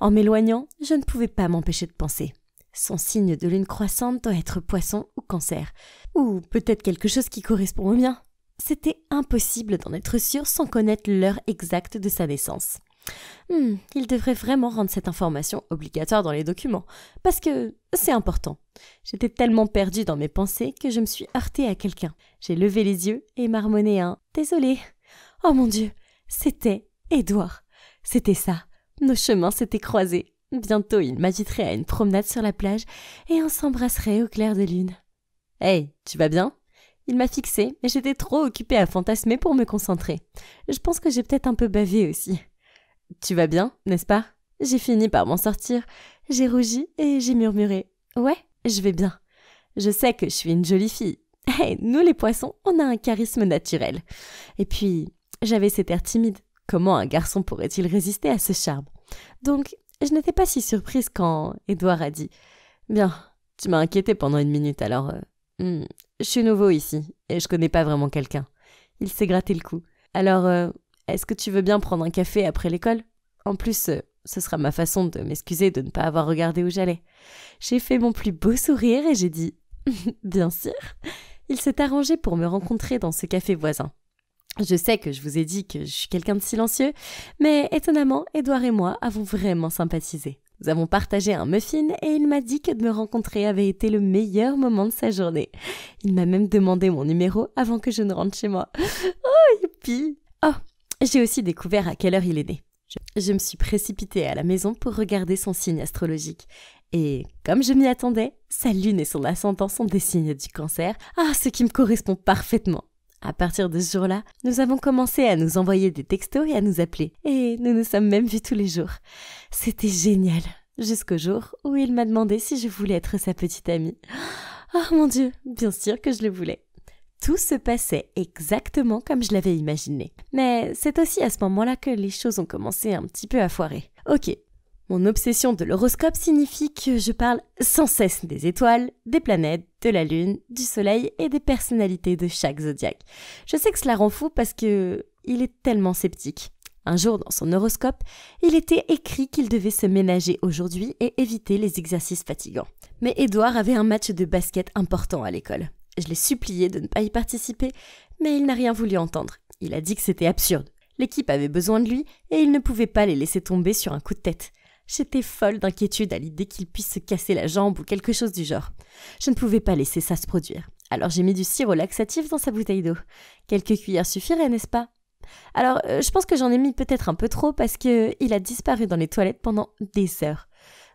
En m'éloignant, je ne pouvais pas m'empêcher de penser. Son signe de lune croissante doit être poisson ou cancer. Ou peut-être quelque chose qui correspond au mien c'était impossible d'en être sûr sans connaître l'heure exacte de sa naissance. Hmm, il devrait vraiment rendre cette information obligatoire dans les documents, parce que c'est important. J'étais tellement perdue dans mes pensées que je me suis heurtée à quelqu'un. J'ai levé les yeux et marmonné un Désolé. Oh mon Dieu, c'était Édouard. C'était ça. Nos chemins s'étaient croisés. Bientôt il m'agiterait à une promenade sur la plage et on s'embrasserait au clair de lune. Hey, tu vas bien? Il m'a fixé, mais j'étais trop occupée à fantasmer pour me concentrer. Je pense que j'ai peut-être un peu bavé aussi. Tu vas bien, n'est-ce pas J'ai fini par m'en sortir. J'ai rougi et j'ai murmuré. Ouais, je vais bien. Je sais que je suis une jolie fille. Hey, nous les poissons, on a un charisme naturel. Et puis, j'avais cet air timide. Comment un garçon pourrait-il résister à ce charme Donc, je n'étais pas si surprise quand Édouard a dit Bien, tu m'as inquiété pendant une minute, alors euh, hmm, je suis nouveau ici et je connais pas vraiment quelqu'un. Il s'est gratté le cou. Alors, euh, est-ce que tu veux bien prendre un café après l'école En plus, euh, ce sera ma façon de m'excuser de ne pas avoir regardé où j'allais. J'ai fait mon plus beau sourire et j'ai dit Bien sûr Il s'est arrangé pour me rencontrer dans ce café voisin. Je sais que je vous ai dit que je suis quelqu'un de silencieux, mais étonnamment, Edouard et moi avons vraiment sympathisé. Nous avons partagé un muffin et il m'a dit que de me rencontrer avait été le meilleur moment de sa journée. Il m'a même demandé mon numéro avant que je ne rentre chez moi. Oh, hippie Oh, j'ai aussi découvert à quelle heure il est né. Je, je me suis précipitée à la maison pour regarder son signe astrologique. Et comme je m'y attendais, sa lune et son ascendant sont des signes du cancer, ah, ce qui me correspond parfaitement. À partir de ce jour-là, nous avons commencé à nous envoyer des textos et à nous appeler, et nous nous sommes même vus tous les jours. C'était génial, jusqu'au jour où il m'a demandé si je voulais être sa petite amie. Oh mon Dieu, bien sûr que je le voulais. Tout se passait exactement comme je l'avais imaginé. Mais c'est aussi à ce moment-là que les choses ont commencé un petit peu à foirer. Ok, mon obsession de l'horoscope signifie que je parle sans cesse des étoiles, des planètes, de la lune, du soleil et des personnalités de chaque zodiaque. Je sais que cela rend fou parce que il est tellement sceptique. Un jour, dans son horoscope, il était écrit qu'il devait se ménager aujourd'hui et éviter les exercices fatigants. Mais Édouard avait un match de basket important à l'école. Je l'ai supplié de ne pas y participer, mais il n'a rien voulu entendre. Il a dit que c'était absurde. L'équipe avait besoin de lui et il ne pouvait pas les laisser tomber sur un coup de tête. J'étais folle d'inquiétude à l'idée qu'il puisse se casser la jambe ou quelque chose du genre. Je ne pouvais pas laisser ça se produire. Alors j'ai mis du sirop laxatif dans sa bouteille d'eau. Quelques cuillères suffiraient, n'est-ce pas Alors euh, je pense que j'en ai mis peut-être un peu trop parce que il a disparu dans les toilettes pendant des heures.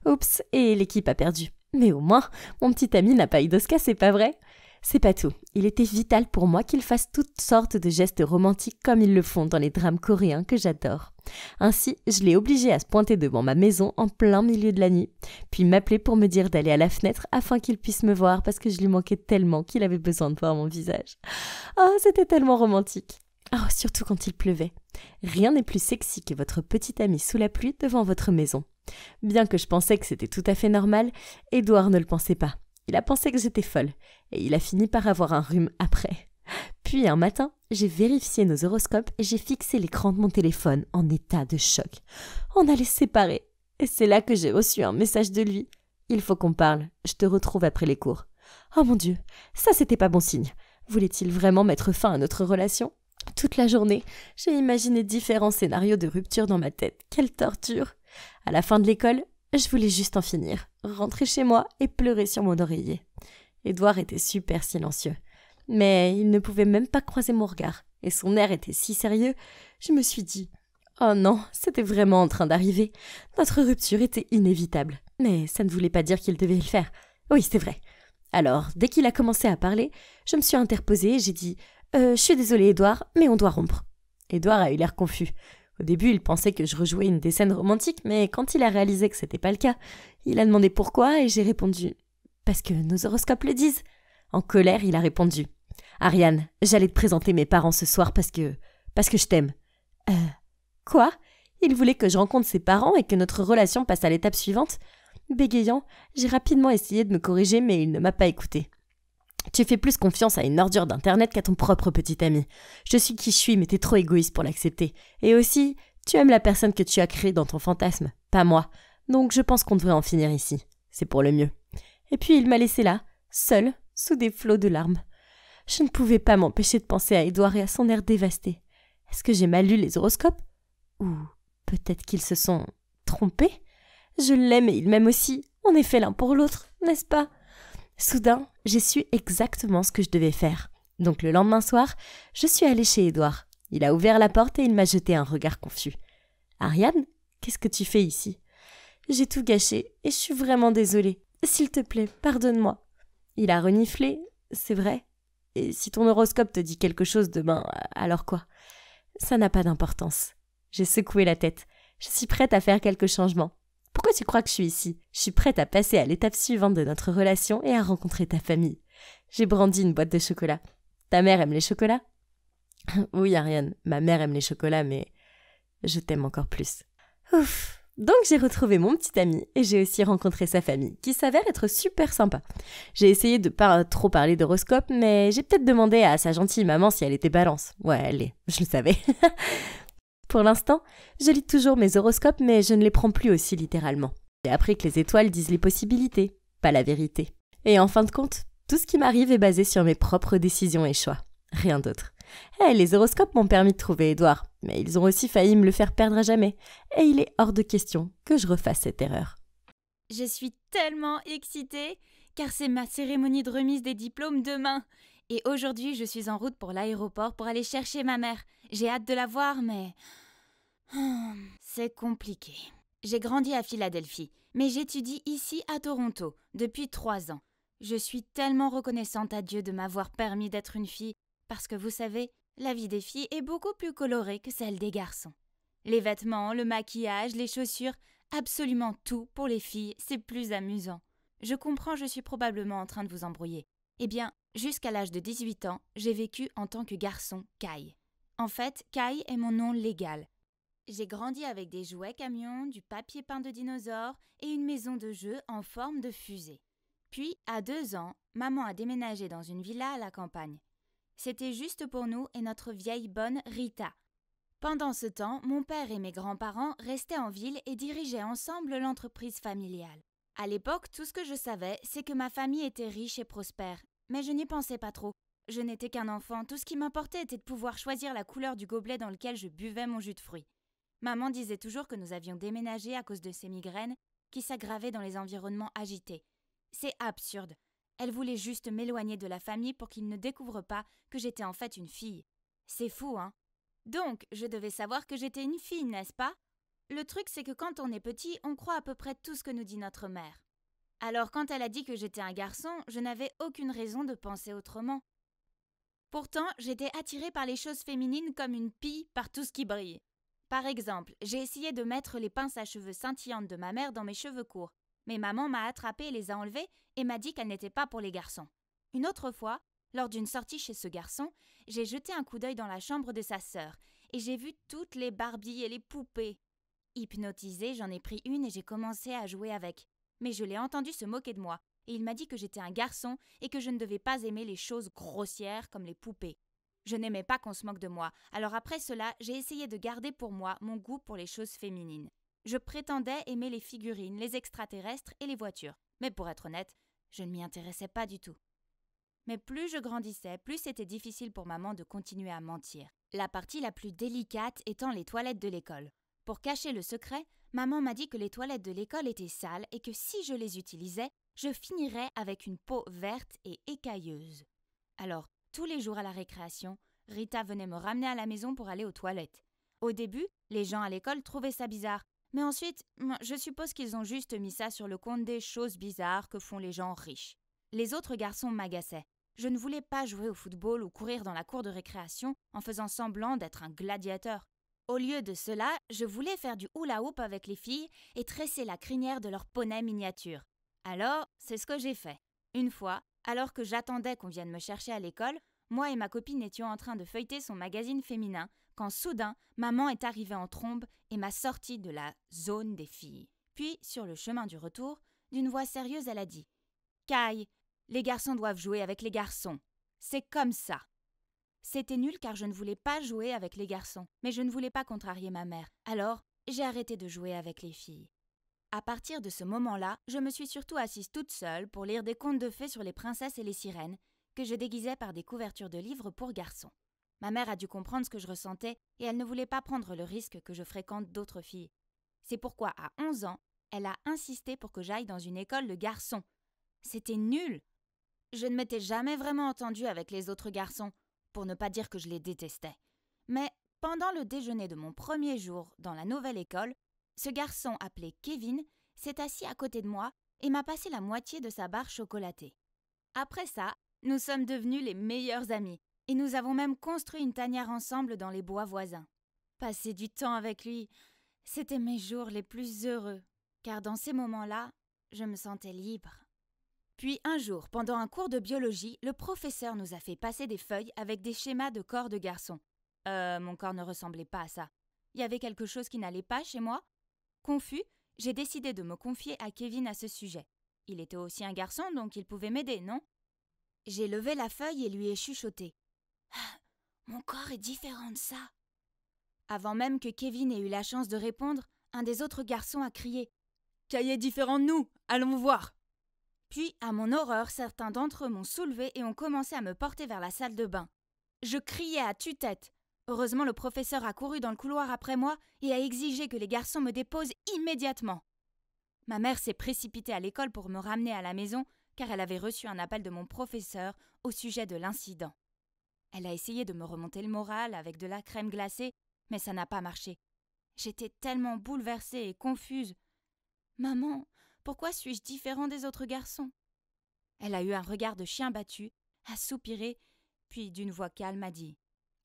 Oups, et l'équipe a perdu. Mais au moins, mon petit ami n'a pas eu d'osca, c'est pas vrai c'est pas tout. Il était vital pour moi qu'il fasse toutes sortes de gestes romantiques comme ils le font dans les drames coréens que j'adore. Ainsi, je l'ai obligé à se pointer devant ma maison en plein milieu de la nuit, puis m'appeler pour me dire d'aller à la fenêtre afin qu'il puisse me voir parce que je lui manquais tellement qu'il avait besoin de voir mon visage. Oh, c'était tellement romantique. Oh, surtout quand il pleuvait. Rien n'est plus sexy que votre petit ami sous la pluie devant votre maison. Bien que je pensais que c'était tout à fait normal, Edouard ne le pensait pas. Il a pensé que j'étais folle, et il a fini par avoir un rhume après. Puis un matin, j'ai vérifié nos horoscopes et j'ai fixé l'écran de mon téléphone en état de choc. On allait se séparer. Et c'est là que j'ai reçu un message de lui. Il faut qu'on parle, je te retrouve après les cours. Oh mon Dieu, ça c'était pas bon signe. Voulait-il vraiment mettre fin à notre relation Toute la journée, j'ai imaginé différents scénarios de rupture dans ma tête. Quelle torture À la fin de l'école, je voulais juste en finir, rentrer chez moi et pleurer sur mon oreiller. Édouard était super silencieux, mais il ne pouvait même pas croiser mon regard, et son air était si sérieux, je me suis dit Oh non, c'était vraiment en train d'arriver. Notre rupture était inévitable, mais ça ne voulait pas dire qu'il devait le faire. Oui, c'est vrai. Alors, dès qu'il a commencé à parler, je me suis interposée et j'ai dit euh, Je suis désolée, Édouard, mais on doit rompre. Édouard a eu l'air confus. Au début, il pensait que je rejouais une des scènes romantiques, mais quand il a réalisé que c'était pas le cas, il a demandé pourquoi et j'ai répondu Parce que nos horoscopes le disent. En colère, il a répondu Ariane, j'allais te présenter mes parents ce soir parce que. parce que je t'aime. Euh, quoi Il voulait que je rencontre ses parents et que notre relation passe à l'étape suivante Bégayant, j'ai rapidement essayé de me corriger, mais il ne m'a pas écouté. Tu fais plus confiance à une ordure d'Internet qu'à ton propre petit ami. Je suis qui je suis, mais t'es trop égoïste pour l'accepter. Et aussi, tu aimes la personne que tu as créée dans ton fantasme, pas moi. Donc je pense qu'on devrait en finir ici. C'est pour le mieux. Et puis il m'a laissé là, seule, sous des flots de larmes. Je ne pouvais pas m'empêcher de penser à Édouard et à son air dévasté. Est-ce que j'ai mal lu les horoscopes Ou peut-être qu'ils se sont trompés Je l'aime et il m'aime aussi. On est fait l'un pour l'autre, n'est-ce pas Soudain, j'ai su exactement ce que je devais faire. Donc le lendemain soir, je suis allée chez Édouard. Il a ouvert la porte et il m'a jeté un regard confus. Ariane, qu'est-ce que tu fais ici J'ai tout gâché et je suis vraiment désolée. S'il te plaît, pardonne-moi. Il a reniflé, c'est vrai. Et si ton horoscope te dit quelque chose demain, alors quoi Ça n'a pas d'importance. J'ai secoué la tête. Je suis prête à faire quelques changements. Pourquoi tu crois que je suis ici Je suis prête à passer à l'étape suivante de notre relation et à rencontrer ta famille. J'ai brandi une boîte de chocolat. Ta mère aime les chocolats Oui, Ariane, ma mère aime les chocolats, mais je t'aime encore plus. Ouf donc j'ai retrouvé mon petit ami et j'ai aussi rencontré sa famille, qui s'avère être super sympa. J'ai essayé de pas trop parler d'horoscope, mais j'ai peut-être demandé à sa gentille maman si elle était balance. Ouais, elle est, je le savais. pour l'instant, je lis toujours mes horoscopes, mais je ne les prends plus aussi littéralement. J'ai appris que les étoiles disent les possibilités, pas la vérité. Et en fin de compte, tout ce qui m'arrive est basé sur mes propres décisions et choix, rien d'autre. Eh, les horoscopes m'ont permis de trouver Édouard, mais ils ont aussi failli me le faire perdre à jamais, et il est hors de question que je refasse cette erreur. Je suis tellement excitée, car c'est ma cérémonie de remise des diplômes demain. Et aujourd'hui, je suis en route pour l'aéroport pour aller chercher ma mère. J'ai hâte de la voir, mais... Hmm, c'est compliqué. J'ai grandi à Philadelphie, mais j'étudie ici à Toronto depuis trois ans. Je suis tellement reconnaissante à Dieu de m'avoir permis d'être une fille, parce que vous savez, la vie des filles est beaucoup plus colorée que celle des garçons. Les vêtements, le maquillage, les chaussures, absolument tout pour les filles, c'est plus amusant. Je comprends, je suis probablement en train de vous embrouiller. Eh bien, jusqu'à l'âge de 18 ans, j'ai vécu en tant que garçon Kai. En fait, Kai est mon nom légal, j'ai grandi avec des jouets camions, du papier peint de dinosaures et une maison de jeu en forme de fusée. Puis, à deux ans, maman a déménagé dans une villa à la campagne. C'était juste pour nous et notre vieille bonne Rita. Pendant ce temps, mon père et mes grands-parents restaient en ville et dirigeaient ensemble l'entreprise familiale. À l'époque, tout ce que je savais, c'est que ma famille était riche et prospère, mais je n'y pensais pas trop. Je n'étais qu'un enfant, tout ce qui m'importait était de pouvoir choisir la couleur du gobelet dans lequel je buvais mon jus de fruits. Maman disait toujours que nous avions déménagé à cause de ses migraines qui s'aggravaient dans les environnements agités. C'est absurde. Elle voulait juste m'éloigner de la famille pour qu'il ne découvre pas que j'étais en fait une fille. C'est fou, hein Donc, je devais savoir que j'étais une fille, n'est-ce pas Le truc, c'est que quand on est petit, on croit à peu près tout ce que nous dit notre mère. Alors, quand elle a dit que j'étais un garçon, je n'avais aucune raison de penser autrement. Pourtant, j'étais attirée par les choses féminines comme une pie par tout ce qui brille. Par exemple, j'ai essayé de mettre les pinces à cheveux scintillantes de ma mère dans mes cheveux courts, mais maman m'a attrapé et les a enlevées et m'a dit qu'elles n'étaient pas pour les garçons. Une autre fois, lors d'une sortie chez ce garçon, j'ai jeté un coup d'œil dans la chambre de sa sœur et j'ai vu toutes les Barbies et les poupées. Hypnotisée, j'en ai pris une et j'ai commencé à jouer avec. Mais je l'ai entendu se moquer de moi et il m'a dit que j'étais un garçon et que je ne devais pas aimer les choses grossières comme les poupées. Je n'aimais pas qu'on se moque de moi, alors après cela, j'ai essayé de garder pour moi mon goût pour les choses féminines. Je prétendais aimer les figurines, les extraterrestres et les voitures, mais pour être honnête, je ne m'y intéressais pas du tout. Mais plus je grandissais, plus c'était difficile pour maman de continuer à mentir, la partie la plus délicate étant les toilettes de l'école. Pour cacher le secret, maman m'a dit que les toilettes de l'école étaient sales et que si je les utilisais, je finirais avec une peau verte et écailleuse. Alors, tous les jours à la récréation, Rita venait me ramener à la maison pour aller aux toilettes. Au début, les gens à l'école trouvaient ça bizarre, mais ensuite, je suppose qu'ils ont juste mis ça sur le compte des choses bizarres que font les gens riches. Les autres garçons m'agaçaient. Je ne voulais pas jouer au football ou courir dans la cour de récréation en faisant semblant d'être un gladiateur. Au lieu de cela, je voulais faire du hula hoop avec les filles et tresser la crinière de leur poney miniature. Alors, c'est ce que j'ai fait. Une fois, alors que j'attendais qu'on vienne me chercher à l'école, moi et ma copine étions en train de feuilleter son magazine féminin quand soudain maman est arrivée en trombe et m'a sortie de la zone des filles. Puis, sur le chemin du retour, d'une voix sérieuse, elle a dit Kai, les garçons doivent jouer avec les garçons. C'est comme ça. C'était nul car je ne voulais pas jouer avec les garçons, mais je ne voulais pas contrarier ma mère. Alors, j'ai arrêté de jouer avec les filles. À partir de ce moment-là, je me suis surtout assise toute seule pour lire des contes de fées sur les princesses et les sirènes, que je déguisais par des couvertures de livres pour garçons. Ma mère a dû comprendre ce que je ressentais et elle ne voulait pas prendre le risque que je fréquente d'autres filles. C'est pourquoi, à 11 ans, elle a insisté pour que j'aille dans une école de garçons. C'était nul Je ne m'étais jamais vraiment entendue avec les autres garçons, pour ne pas dire que je les détestais. Mais pendant le déjeuner de mon premier jour dans la nouvelle école, ce garçon appelé Kevin s'est assis à côté de moi et m'a passé la moitié de sa barre chocolatée. Après ça, nous sommes devenus les meilleurs amis et nous avons même construit une tanière ensemble dans les bois voisins. Passer du temps avec lui, c'était mes jours les plus heureux, car dans ces moments-là, je me sentais libre. Puis un jour, pendant un cours de biologie, le professeur nous a fait passer des feuilles avec des schémas de corps de garçon. Euh, mon corps ne ressemblait pas à ça. Il y avait quelque chose qui n'allait pas chez moi, Confus, j'ai décidé de me confier à Kevin à ce sujet. Il était aussi un garçon, donc il pouvait m'aider, non J'ai levé la feuille et lui ai chuchoté. Ah, mon corps est différent de ça. Avant même que Kevin ait eu la chance de répondre, un des autres garçons a crié. Cahier différent de nous, allons voir. Puis, à mon horreur, certains d'entre eux m'ont soulevé et ont commencé à me porter vers la salle de bain. Je criais à tue-tête. Heureusement, le professeur a couru dans le couloir après moi et a exigé que les garçons me déposent immédiatement. Ma mère s'est précipitée à l'école pour me ramener à la maison car elle avait reçu un appel de mon professeur au sujet de l'incident. Elle a essayé de me remonter le moral avec de la crème glacée, mais ça n'a pas marché. J'étais tellement bouleversée et confuse. Maman, pourquoi suis-je différent des autres garçons Elle a eu un regard de chien battu, a soupiré, puis d'une voix calme a dit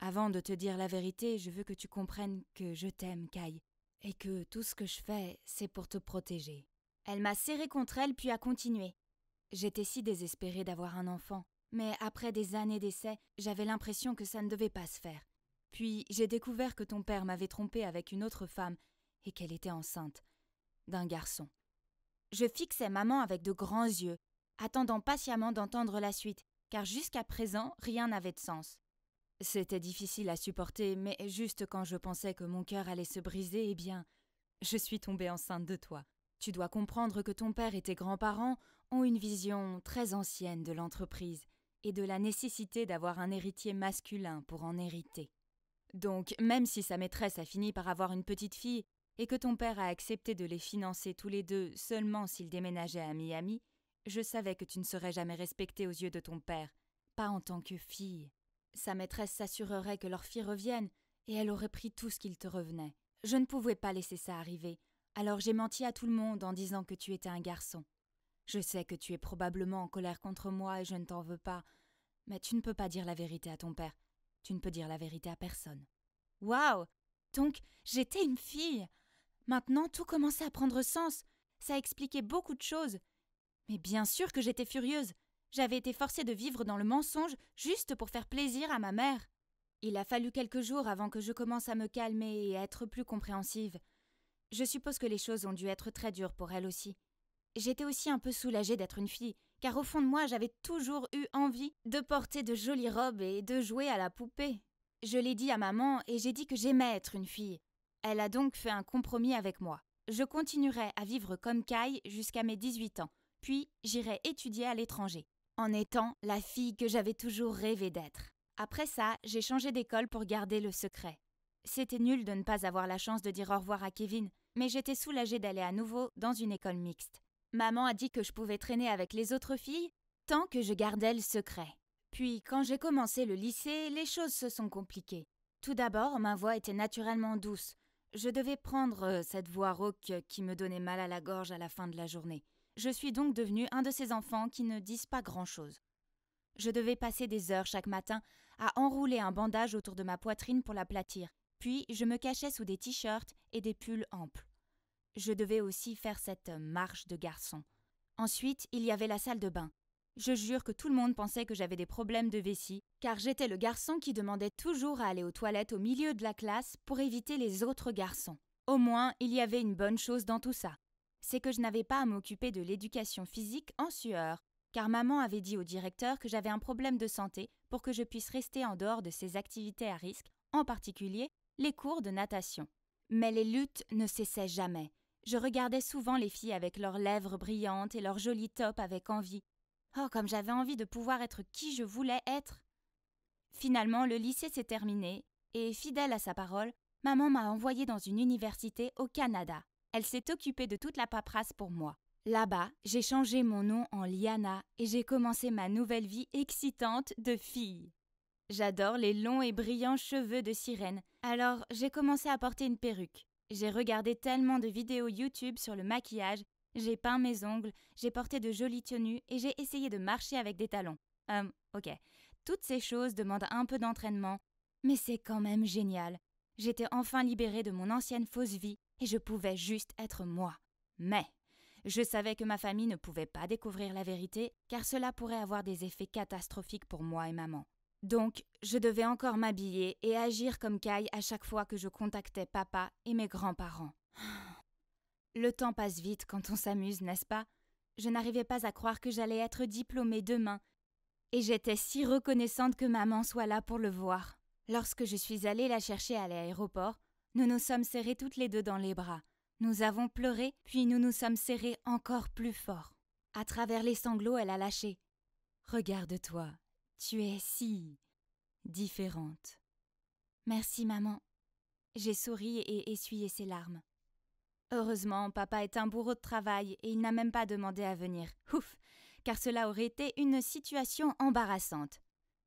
avant de te dire la vérité, je veux que tu comprennes que je t'aime, Kai, et que tout ce que je fais, c'est pour te protéger. Elle m'a serré contre elle puis a continué. J'étais si désespérée d'avoir un enfant, mais après des années d'essais, j'avais l'impression que ça ne devait pas se faire. Puis j'ai découvert que ton père m'avait trompée avec une autre femme et qu'elle était enceinte d'un garçon. Je fixais maman avec de grands yeux, attendant patiemment d'entendre la suite, car jusqu'à présent rien n'avait de sens. C'était difficile à supporter, mais juste quand je pensais que mon cœur allait se briser, eh bien, je suis tombée enceinte de toi. Tu dois comprendre que ton père et tes grands-parents ont une vision très ancienne de l'entreprise et de la nécessité d'avoir un héritier masculin pour en hériter. Donc, même si sa maîtresse a fini par avoir une petite fille et que ton père a accepté de les financer tous les deux seulement s'ils déménageaient à Miami, je savais que tu ne serais jamais respectée aux yeux de ton père, pas en tant que fille. Sa maîtresse s'assurerait que leur fille revienne, et elle aurait pris tout ce qu'il te revenait. Je ne pouvais pas laisser ça arriver, alors j'ai menti à tout le monde en disant que tu étais un garçon. Je sais que tu es probablement en colère contre moi et je ne t'en veux pas, mais tu ne peux pas dire la vérité à ton père, tu ne peux dire la vérité à personne. Waouh Donc, j'étais une fille Maintenant, tout commençait à prendre sens, ça expliquait beaucoup de choses. Mais bien sûr que j'étais furieuse, j'avais été forcée de vivre dans le mensonge juste pour faire plaisir à ma mère. Il a fallu quelques jours avant que je commence à me calmer et à être plus compréhensive. Je suppose que les choses ont dû être très dures pour elle aussi. J'étais aussi un peu soulagée d'être une fille, car au fond de moi j'avais toujours eu envie de porter de jolies robes et de jouer à la poupée. Je l'ai dit à maman et j'ai dit que j'aimais être une fille. Elle a donc fait un compromis avec moi. Je continuerai à vivre comme Kai jusqu'à mes 18 ans, puis j'irai étudier à l'étranger en étant la fille que j'avais toujours rêvé d'être. Après ça, j'ai changé d'école pour garder le secret. C'était nul de ne pas avoir la chance de dire au revoir à Kevin, mais j'étais soulagée d'aller à nouveau dans une école mixte. Maman a dit que je pouvais traîner avec les autres filles tant que je gardais le secret. Puis, quand j'ai commencé le lycée, les choses se sont compliquées. Tout d'abord, ma voix était naturellement douce. Je devais prendre euh, cette voix rauque qui me donnait mal à la gorge à la fin de la journée. Je suis donc devenu un de ces enfants qui ne disent pas grand-chose. Je devais passer des heures chaque matin à enrouler un bandage autour de ma poitrine pour l'aplatir, puis je me cachais sous des t-shirts et des pulls amples. Je devais aussi faire cette marche de garçon. Ensuite, il y avait la salle de bain. Je jure que tout le monde pensait que j'avais des problèmes de vessie, car j'étais le garçon qui demandait toujours à aller aux toilettes au milieu de la classe pour éviter les autres garçons. Au moins, il y avait une bonne chose dans tout ça c'est que je n'avais pas à m'occuper de l'éducation physique en sueur, car maman avait dit au directeur que j'avais un problème de santé pour que je puisse rester en dehors de ces activités à risque, en particulier les cours de natation. Mais les luttes ne cessaient jamais. Je regardais souvent les filles avec leurs lèvres brillantes et leurs jolis tops avec envie. Oh, comme j'avais envie de pouvoir être qui je voulais être. Finalement, le lycée s'est terminé, et fidèle à sa parole, maman m'a envoyée dans une université au Canada. Elle s'est occupée de toute la paperasse pour moi. Là-bas, j'ai changé mon nom en Liana et j'ai commencé ma nouvelle vie excitante de fille. J'adore les longs et brillants cheveux de sirène, alors j'ai commencé à porter une perruque. J'ai regardé tellement de vidéos YouTube sur le maquillage, j'ai peint mes ongles, j'ai porté de jolies tenues et j'ai essayé de marcher avec des talons. Hum, ok. Toutes ces choses demandent un peu d'entraînement, mais c'est quand même génial. J'étais enfin libérée de mon ancienne fausse vie et je pouvais juste être moi. Mais je savais que ma famille ne pouvait pas découvrir la vérité, car cela pourrait avoir des effets catastrophiques pour moi et maman. Donc, je devais encore m'habiller et agir comme Kai à chaque fois que je contactais papa et mes grands-parents. Le temps passe vite quand on s'amuse, n'est-ce pas Je n'arrivais pas à croire que j'allais être diplômée demain, et j'étais si reconnaissante que maman soit là pour le voir. Lorsque je suis allée la chercher à l'aéroport, nous nous sommes serrés toutes les deux dans les bras. Nous avons pleuré, puis nous nous sommes serrés encore plus fort. À travers les sanglots, elle a lâché. Regarde-toi, tu es si différente. Merci, maman. J'ai souri et essuyé ses larmes. Heureusement, papa est un bourreau de travail et il n'a même pas demandé à venir. Ouf Car cela aurait été une situation embarrassante.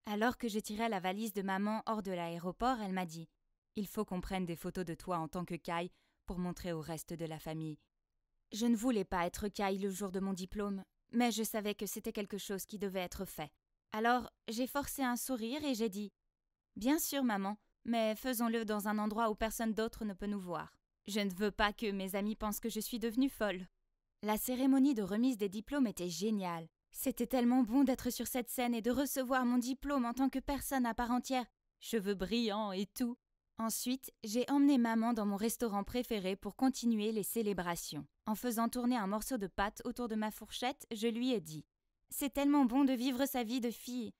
Alors que je tirais la valise de maman hors de l'aéroport, elle m'a dit il faut qu'on prenne des photos de toi en tant que Kai pour montrer au reste de la famille. Je ne voulais pas être Kai le jour de mon diplôme, mais je savais que c'était quelque chose qui devait être fait. Alors j'ai forcé un sourire et j'ai dit Bien sûr, maman, mais faisons-le dans un endroit où personne d'autre ne peut nous voir. Je ne veux pas que mes amis pensent que je suis devenue folle. La cérémonie de remise des diplômes était géniale. C'était tellement bon d'être sur cette scène et de recevoir mon diplôme en tant que personne à part entière, cheveux brillants et tout. Ensuite, j'ai emmené maman dans mon restaurant préféré pour continuer les célébrations. En faisant tourner un morceau de pâte autour de ma fourchette, je lui ai dit C'est tellement bon de vivre sa vie de fille.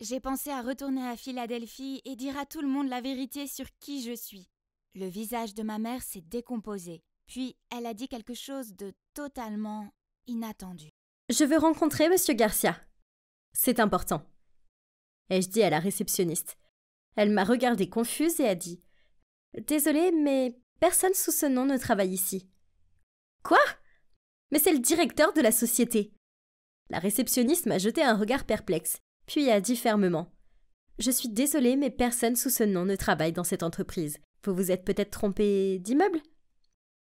J'ai pensé à retourner à Philadelphie et dire à tout le monde la vérité sur qui je suis. Le visage de ma mère s'est décomposé, puis elle a dit quelque chose de totalement inattendu. Je veux rencontrer monsieur Garcia. C'est important. Ai-je dit à la réceptionniste elle m'a regardée confuse et a dit Désolée, mais personne sous ce nom ne travaille ici. Quoi Mais c'est le directeur de la société. La réceptionniste m'a jeté un regard perplexe, puis a dit fermement Je suis désolée, mais personne sous ce nom ne travaille dans cette entreprise. Vous vous êtes peut-être trompé d'immeuble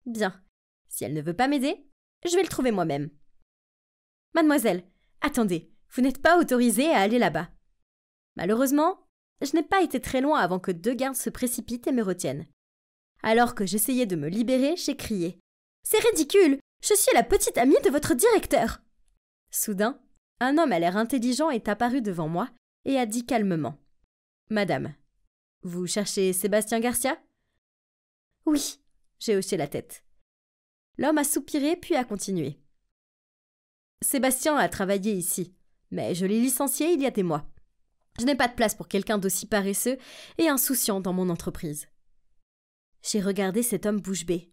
Bien. Si elle ne veut pas m'aider, je vais le trouver moi-même. Mademoiselle, attendez, vous n'êtes pas autorisée à aller là-bas. Malheureusement, je n'ai pas été très loin avant que deux gardes se précipitent et me retiennent. Alors que j'essayais de me libérer, j'ai crié. C'est ridicule. Je suis la petite amie de votre directeur. Soudain, un homme à l'air intelligent est apparu devant moi et a dit calmement. Madame, vous cherchez Sébastien Garcia Oui, j'ai hoché la tête. L'homme a soupiré puis a continué. Sébastien a travaillé ici, mais je l'ai licencié il y a des mois. Je n'ai pas de place pour quelqu'un d'aussi paresseux et insouciant dans mon entreprise. J'ai regardé cet homme bouche bée.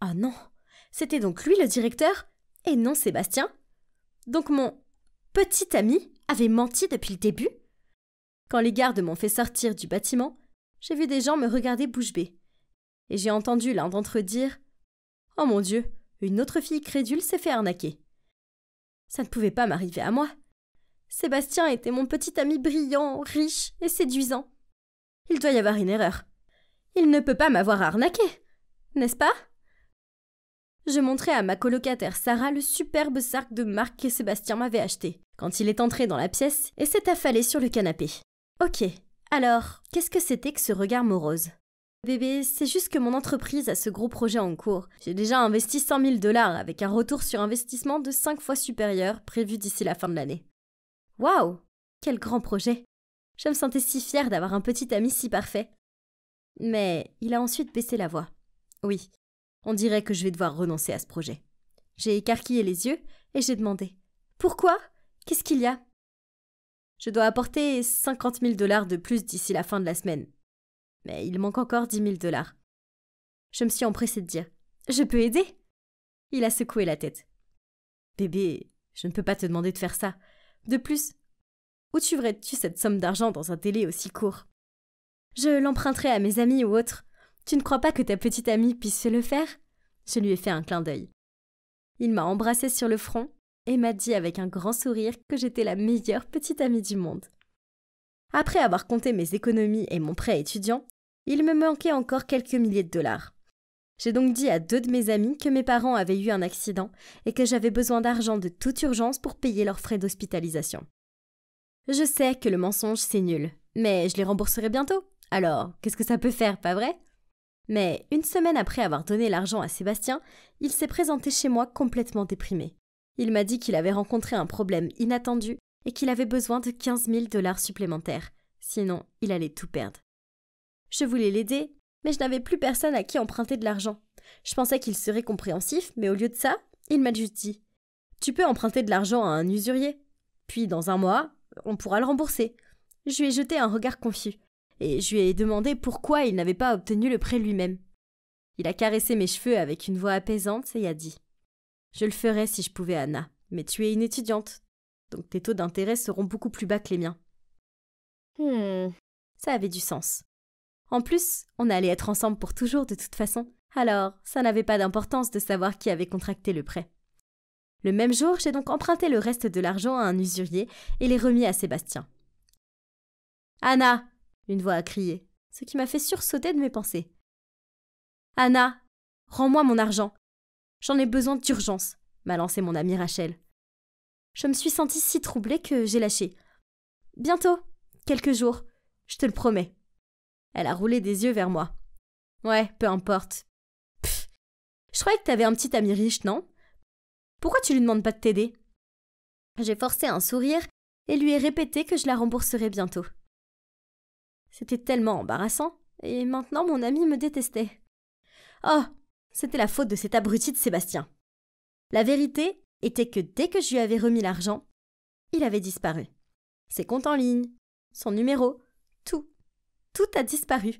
Ah non, c'était donc lui le directeur et non Sébastien Donc mon petit ami avait menti depuis le début Quand les gardes m'ont fait sortir du bâtiment, j'ai vu des gens me regarder bouche Et j'ai entendu l'un d'entre eux dire Oh mon Dieu, une autre fille crédule s'est fait arnaquer. Ça ne pouvait pas m'arriver à moi. Sébastien était mon petit ami brillant, riche et séduisant. Il doit y avoir une erreur. Il ne peut pas m'avoir arnaqué, n'est-ce pas Je montrai à ma colocataire Sarah le superbe sac de marque que Sébastien m'avait acheté quand il est entré dans la pièce et s'est affalé sur le canapé. Ok, alors, qu'est-ce que c'était que ce regard morose Bébé, c'est juste que mon entreprise a ce gros projet en cours. J'ai déjà investi 100 000 dollars avec un retour sur investissement de 5 fois supérieur prévu d'ici la fin de l'année. Waouh Quel grand projet Je me sentais si fière d'avoir un petit ami si parfait. Mais il a ensuite baissé la voix. Oui, on dirait que je vais devoir renoncer à ce projet. J'ai écarquillé les yeux et j'ai demandé Pourquoi Qu'est-ce qu'il y a Je dois apporter 50 000 dollars de plus d'ici la fin de la semaine. Mais il manque encore 10 000 dollars. Je me suis empressée de dire Je peux aider Il a secoué la tête. Bébé, je ne peux pas te demander de faire ça. De plus, où verrais tu cette somme d'argent dans un délai aussi court Je l'emprunterai à mes amis ou autres. Tu ne crois pas que ta petite amie puisse se le faire Je lui ai fait un clin d'œil. Il m'a embrassé sur le front et m'a dit avec un grand sourire que j'étais la meilleure petite amie du monde. Après avoir compté mes économies et mon prêt étudiant, il me manquait encore quelques milliers de dollars. J'ai donc dit à deux de mes amis que mes parents avaient eu un accident et que j'avais besoin d'argent de toute urgence pour payer leurs frais d'hospitalisation. Je sais que le mensonge c'est nul, mais je les rembourserai bientôt. Alors, qu'est-ce que ça peut faire, pas vrai Mais une semaine après avoir donné l'argent à Sébastien, il s'est présenté chez moi complètement déprimé. Il m'a dit qu'il avait rencontré un problème inattendu et qu'il avait besoin de 15 000 dollars supplémentaires, sinon il allait tout perdre. Je voulais l'aider, mais je n'avais plus personne à qui emprunter de l'argent. Je pensais qu'il serait compréhensif, mais au lieu de ça, il m'a juste dit Tu peux emprunter de l'argent à un usurier. Puis, dans un mois, on pourra le rembourser. Je lui ai jeté un regard confus, et je lui ai demandé pourquoi il n'avait pas obtenu le prêt lui-même. Il a caressé mes cheveux avec une voix apaisante et a dit Je le ferais si je pouvais, Anna, mais tu es une étudiante, donc tes taux d'intérêt seront beaucoup plus bas que les miens. Hmm, ça avait du sens. En plus, on allait être ensemble pour toujours de toute façon, alors ça n'avait pas d'importance de savoir qui avait contracté le prêt. Le même jour, j'ai donc emprunté le reste de l'argent à un usurier et l'ai remis à Sébastien. Anna une voix a crié, ce qui m'a fait sursauter de mes pensées. Anna Rends-moi mon argent J'en ai besoin d'urgence m'a lancé mon ami Rachel. Je me suis sentie si troublée que j'ai lâché. Bientôt Quelques jours, je te le promets. Elle a roulé des yeux vers moi. Ouais, peu importe. Pff, je croyais que t'avais un petit ami riche, non Pourquoi tu lui demandes pas de t'aider J'ai forcé un sourire et lui ai répété que je la rembourserais bientôt. C'était tellement embarrassant, et maintenant mon ami me détestait. Oh, c'était la faute de cet abruti de Sébastien. La vérité était que dès que je lui avais remis l'argent, il avait disparu. Ses comptes en ligne, son numéro, tout a disparu.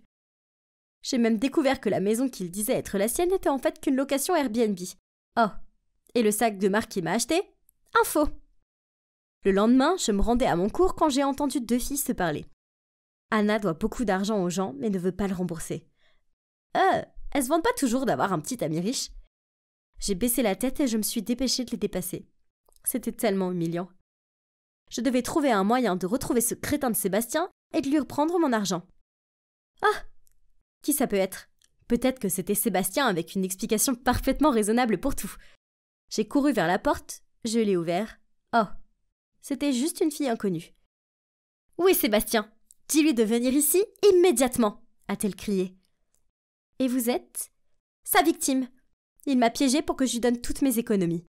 J'ai même découvert que la maison qu'il disait être la sienne n'était en fait qu'une location Airbnb. Oh. Et le sac de marque qu'il m'a acheté Info. Le lendemain, je me rendais à mon cours quand j'ai entendu deux filles se parler. Anna doit beaucoup d'argent aux gens, mais ne veut pas le rembourser. Euh, elles se vante pas toujours d'avoir un petit ami riche. J'ai baissé la tête et je me suis dépêchée de les dépasser. C'était tellement humiliant. Je devais trouver un moyen de retrouver ce crétin de Sébastien et de lui reprendre mon argent. Ah Qui ça peut être Peut-être que c'était Sébastien avec une explication parfaitement raisonnable pour tout. J'ai couru vers la porte, je l'ai ouvert. Oh C'était juste une fille inconnue. Où est Sébastien Dis-lui de venir ici immédiatement a-t-elle crié. Et vous êtes Sa victime Il m'a piégée pour que je lui donne toutes mes économies.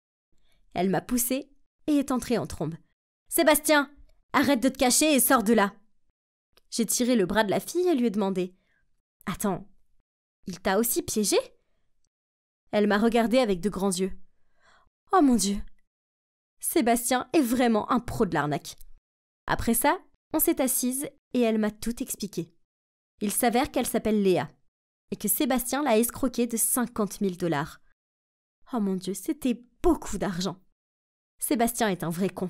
Elle m'a poussée et est entrée en trombe. Sébastien Arrête de te cacher et sors de là j'ai tiré le bras de la fille et lui ai demandé Attends, il t'a aussi piégé Elle m'a regardé avec de grands yeux. Oh mon Dieu Sébastien est vraiment un pro de l'arnaque. Après ça, on s'est assise et elle m'a tout expliqué. Il s'avère qu'elle s'appelle Léa et que Sébastien l'a escroquée de 50 000 dollars. Oh mon Dieu, c'était beaucoup d'argent. Sébastien est un vrai con.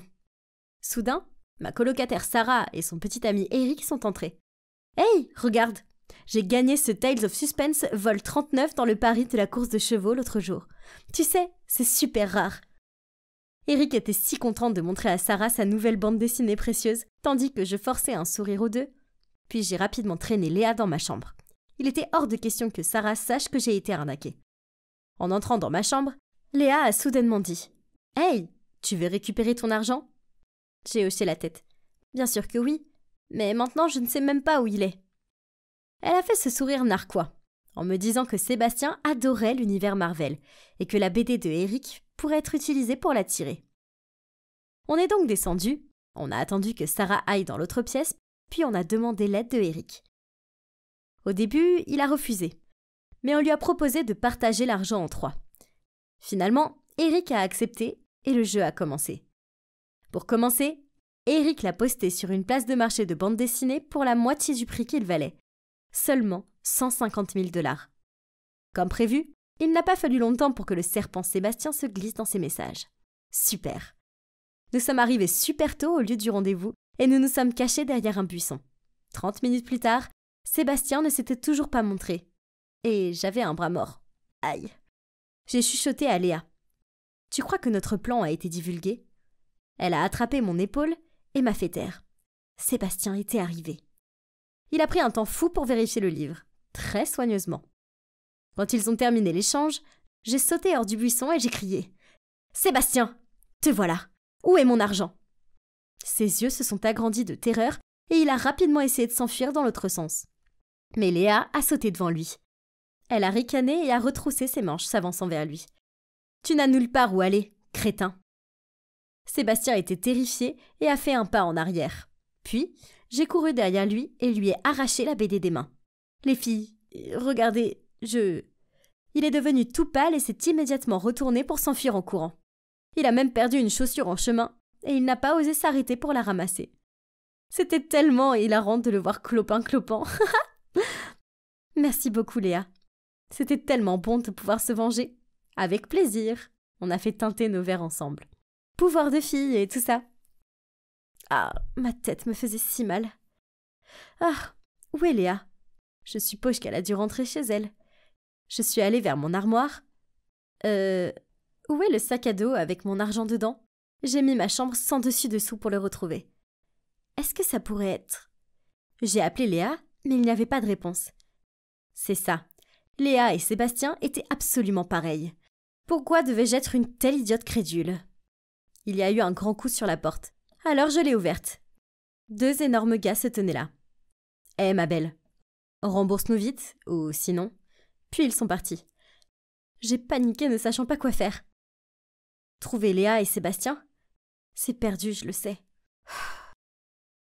Soudain, Ma colocataire Sarah et son petit ami Eric sont entrés. Hey, regarde J'ai gagné ce Tales of Suspense vol 39 dans le pari de la course de chevaux l'autre jour. Tu sais, c'est super rare. Eric était si content de montrer à Sarah sa nouvelle bande dessinée précieuse, tandis que je forçais un sourire aux deux. Puis j'ai rapidement traîné Léa dans ma chambre. Il était hors de question que Sarah sache que j'ai été arnaquée. En entrant dans ma chambre, Léa a soudainement dit Hey, tu veux récupérer ton argent j'ai hoché la tête. Bien sûr que oui, mais maintenant je ne sais même pas où il est. Elle a fait ce sourire narquois, en me disant que Sébastien adorait l'univers Marvel, et que la BD de Eric pourrait être utilisée pour l'attirer. On est donc descendu, on a attendu que Sarah aille dans l'autre pièce, puis on a demandé l'aide de Eric. Au début, il a refusé, mais on lui a proposé de partager l'argent en trois. Finalement, Eric a accepté et le jeu a commencé. Pour commencer, Eric l'a posté sur une place de marché de bande dessinée pour la moitié du prix qu'il valait, seulement 150 000 dollars. Comme prévu, il n'a pas fallu longtemps pour que le serpent Sébastien se glisse dans ses messages. Super. Nous sommes arrivés super tôt au lieu du rendez-vous et nous nous sommes cachés derrière un buisson. 30 minutes plus tard, Sébastien ne s'était toujours pas montré. Et j'avais un bras mort. Aïe. J'ai chuchoté à Léa. Tu crois que notre plan a été divulgué elle a attrapé mon épaule et m'a fait taire. Sébastien était arrivé. Il a pris un temps fou pour vérifier le livre, très soigneusement. Quand ils ont terminé l'échange, j'ai sauté hors du buisson et j'ai crié Sébastien, te voilà Où est mon argent Ses yeux se sont agrandis de terreur et il a rapidement essayé de s'enfuir dans l'autre sens. Mais Léa a sauté devant lui. Elle a ricané et a retroussé ses manches, s'avançant vers lui. Tu n'as nulle part où aller, crétin Sébastien était terrifié et a fait un pas en arrière. Puis, j'ai couru derrière lui et lui ai arraché la BD des mains. Les filles, euh, regardez, je. Il est devenu tout pâle et s'est immédiatement retourné pour s'enfuir en courant. Il a même perdu une chaussure en chemin et il n'a pas osé s'arrêter pour la ramasser. C'était tellement hilarant de le voir clopin-clopin. Merci beaucoup, Léa. C'était tellement bon de pouvoir se venger. Avec plaisir. On a fait teinter nos verres ensemble pouvoir de fille et tout ça. Ah, ma tête me faisait si mal. Ah, où est Léa Je suppose qu'elle a dû rentrer chez elle. Je suis allée vers mon armoire. Euh, où est le sac à dos avec mon argent dedans J'ai mis ma chambre sans dessus-dessous pour le retrouver. Est-ce que ça pourrait être J'ai appelé Léa, mais il n'y avait pas de réponse. C'est ça. Léa et Sébastien étaient absolument pareils. Pourquoi devais-je être une telle idiote crédule il y a eu un grand coup sur la porte. Alors je l'ai ouverte. Deux énormes gars se tenaient là. Eh ma belle, rembourse-nous vite, ou sinon. Puis ils sont partis. J'ai paniqué ne sachant pas quoi faire. Trouver Léa et Sébastien C'est perdu, je le sais.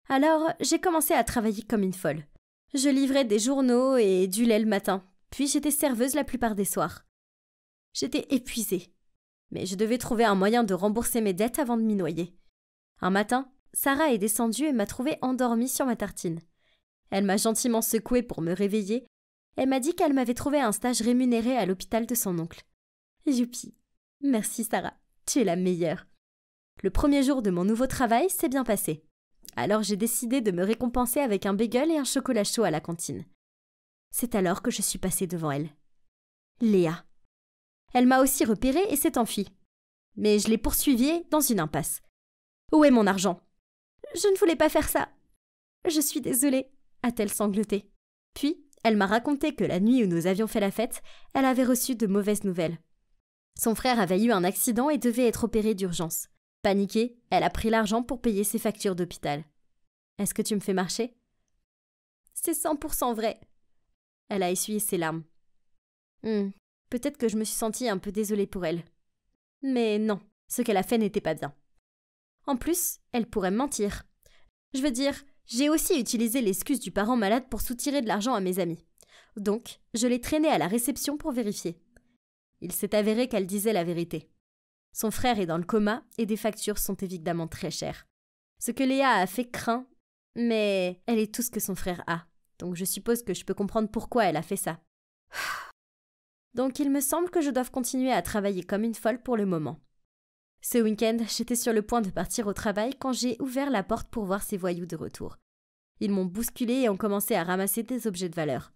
Alors, j'ai commencé à travailler comme une folle. Je livrais des journaux et du lait le matin, puis j'étais serveuse la plupart des soirs. J'étais épuisée, mais je devais trouver un moyen de rembourser mes dettes avant de m'y noyer. Un matin, Sarah est descendue et m'a trouvée endormie sur ma tartine. Elle m'a gentiment secouée pour me réveiller Elle m'a dit qu'elle m'avait trouvé un stage rémunéré à l'hôpital de son oncle. Youpi. Merci Sarah, tu es la meilleure. Le premier jour de mon nouveau travail s'est bien passé. Alors j'ai décidé de me récompenser avec un bagel et un chocolat chaud à la cantine. C'est alors que je suis passée devant elle. Léa. Elle m'a aussi repéré et s'est enfuie. Mais je l'ai poursuivie dans une impasse. Où est mon argent Je ne voulais pas faire ça. Je suis désolée, a-t-elle sangloté. Puis, elle m'a raconté que la nuit où nous avions fait la fête, elle avait reçu de mauvaises nouvelles. Son frère avait eu un accident et devait être opéré d'urgence. Paniquée, elle a pris l'argent pour payer ses factures d'hôpital. Est-ce que tu me fais marcher C'est 100% vrai. Elle a essuyé ses larmes. Hmm. Peut-être que je me suis sentie un peu désolée pour elle. Mais non, ce qu'elle a fait n'était pas bien. En plus, elle pourrait me mentir. Je veux dire, j'ai aussi utilisé l'excuse du parent malade pour soutirer de l'argent à mes amis. Donc, je l'ai traînée à la réception pour vérifier. Il s'est avéré qu'elle disait la vérité. Son frère est dans le coma et des factures sont évidemment très chères. Ce que Léa a fait craint, mais elle est tout ce que son frère a. Donc je suppose que je peux comprendre pourquoi elle a fait ça. Ah, donc il me semble que je dois continuer à travailler comme une folle pour le moment. Ce week-end, j'étais sur le point de partir au travail quand j'ai ouvert la porte pour voir ces voyous de retour. Ils m'ont bousculé et ont commencé à ramasser des objets de valeur.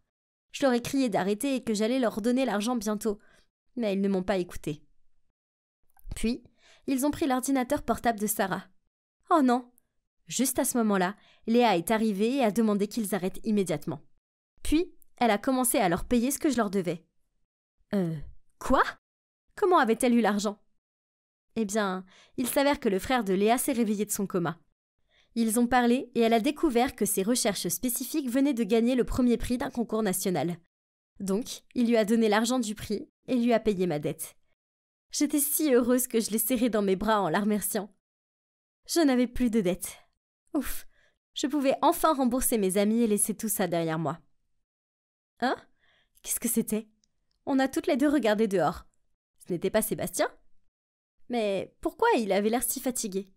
Je leur ai crié d'arrêter et que j'allais leur donner l'argent bientôt, mais ils ne m'ont pas écouté. Puis, ils ont pris l'ordinateur portable de Sarah. Oh non Juste à ce moment-là, Léa est arrivée et a demandé qu'ils arrêtent immédiatement. Puis, elle a commencé à leur payer ce que je leur devais. Euh. Quoi Comment avait-elle eu l'argent Eh bien, il s'avère que le frère de Léa s'est réveillé de son coma. Ils ont parlé et elle a découvert que ses recherches spécifiques venaient de gagner le premier prix d'un concours national. Donc, il lui a donné l'argent du prix et lui a payé ma dette. J'étais si heureuse que je l'ai serrée dans mes bras en la remerciant. Je n'avais plus de dette. Ouf, je pouvais enfin rembourser mes amis et laisser tout ça derrière moi. Hein Qu'est-ce que c'était on a toutes les deux regardé dehors. Ce n'était pas Sébastien. Mais pourquoi il avait l'air si fatigué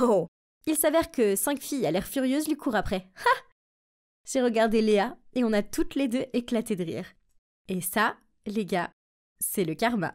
Oh Il s'avère que cinq filles à l'air furieuse lui courent après. Ha J'ai regardé Léa et on a toutes les deux éclaté de rire. Et ça, les gars, c'est le karma.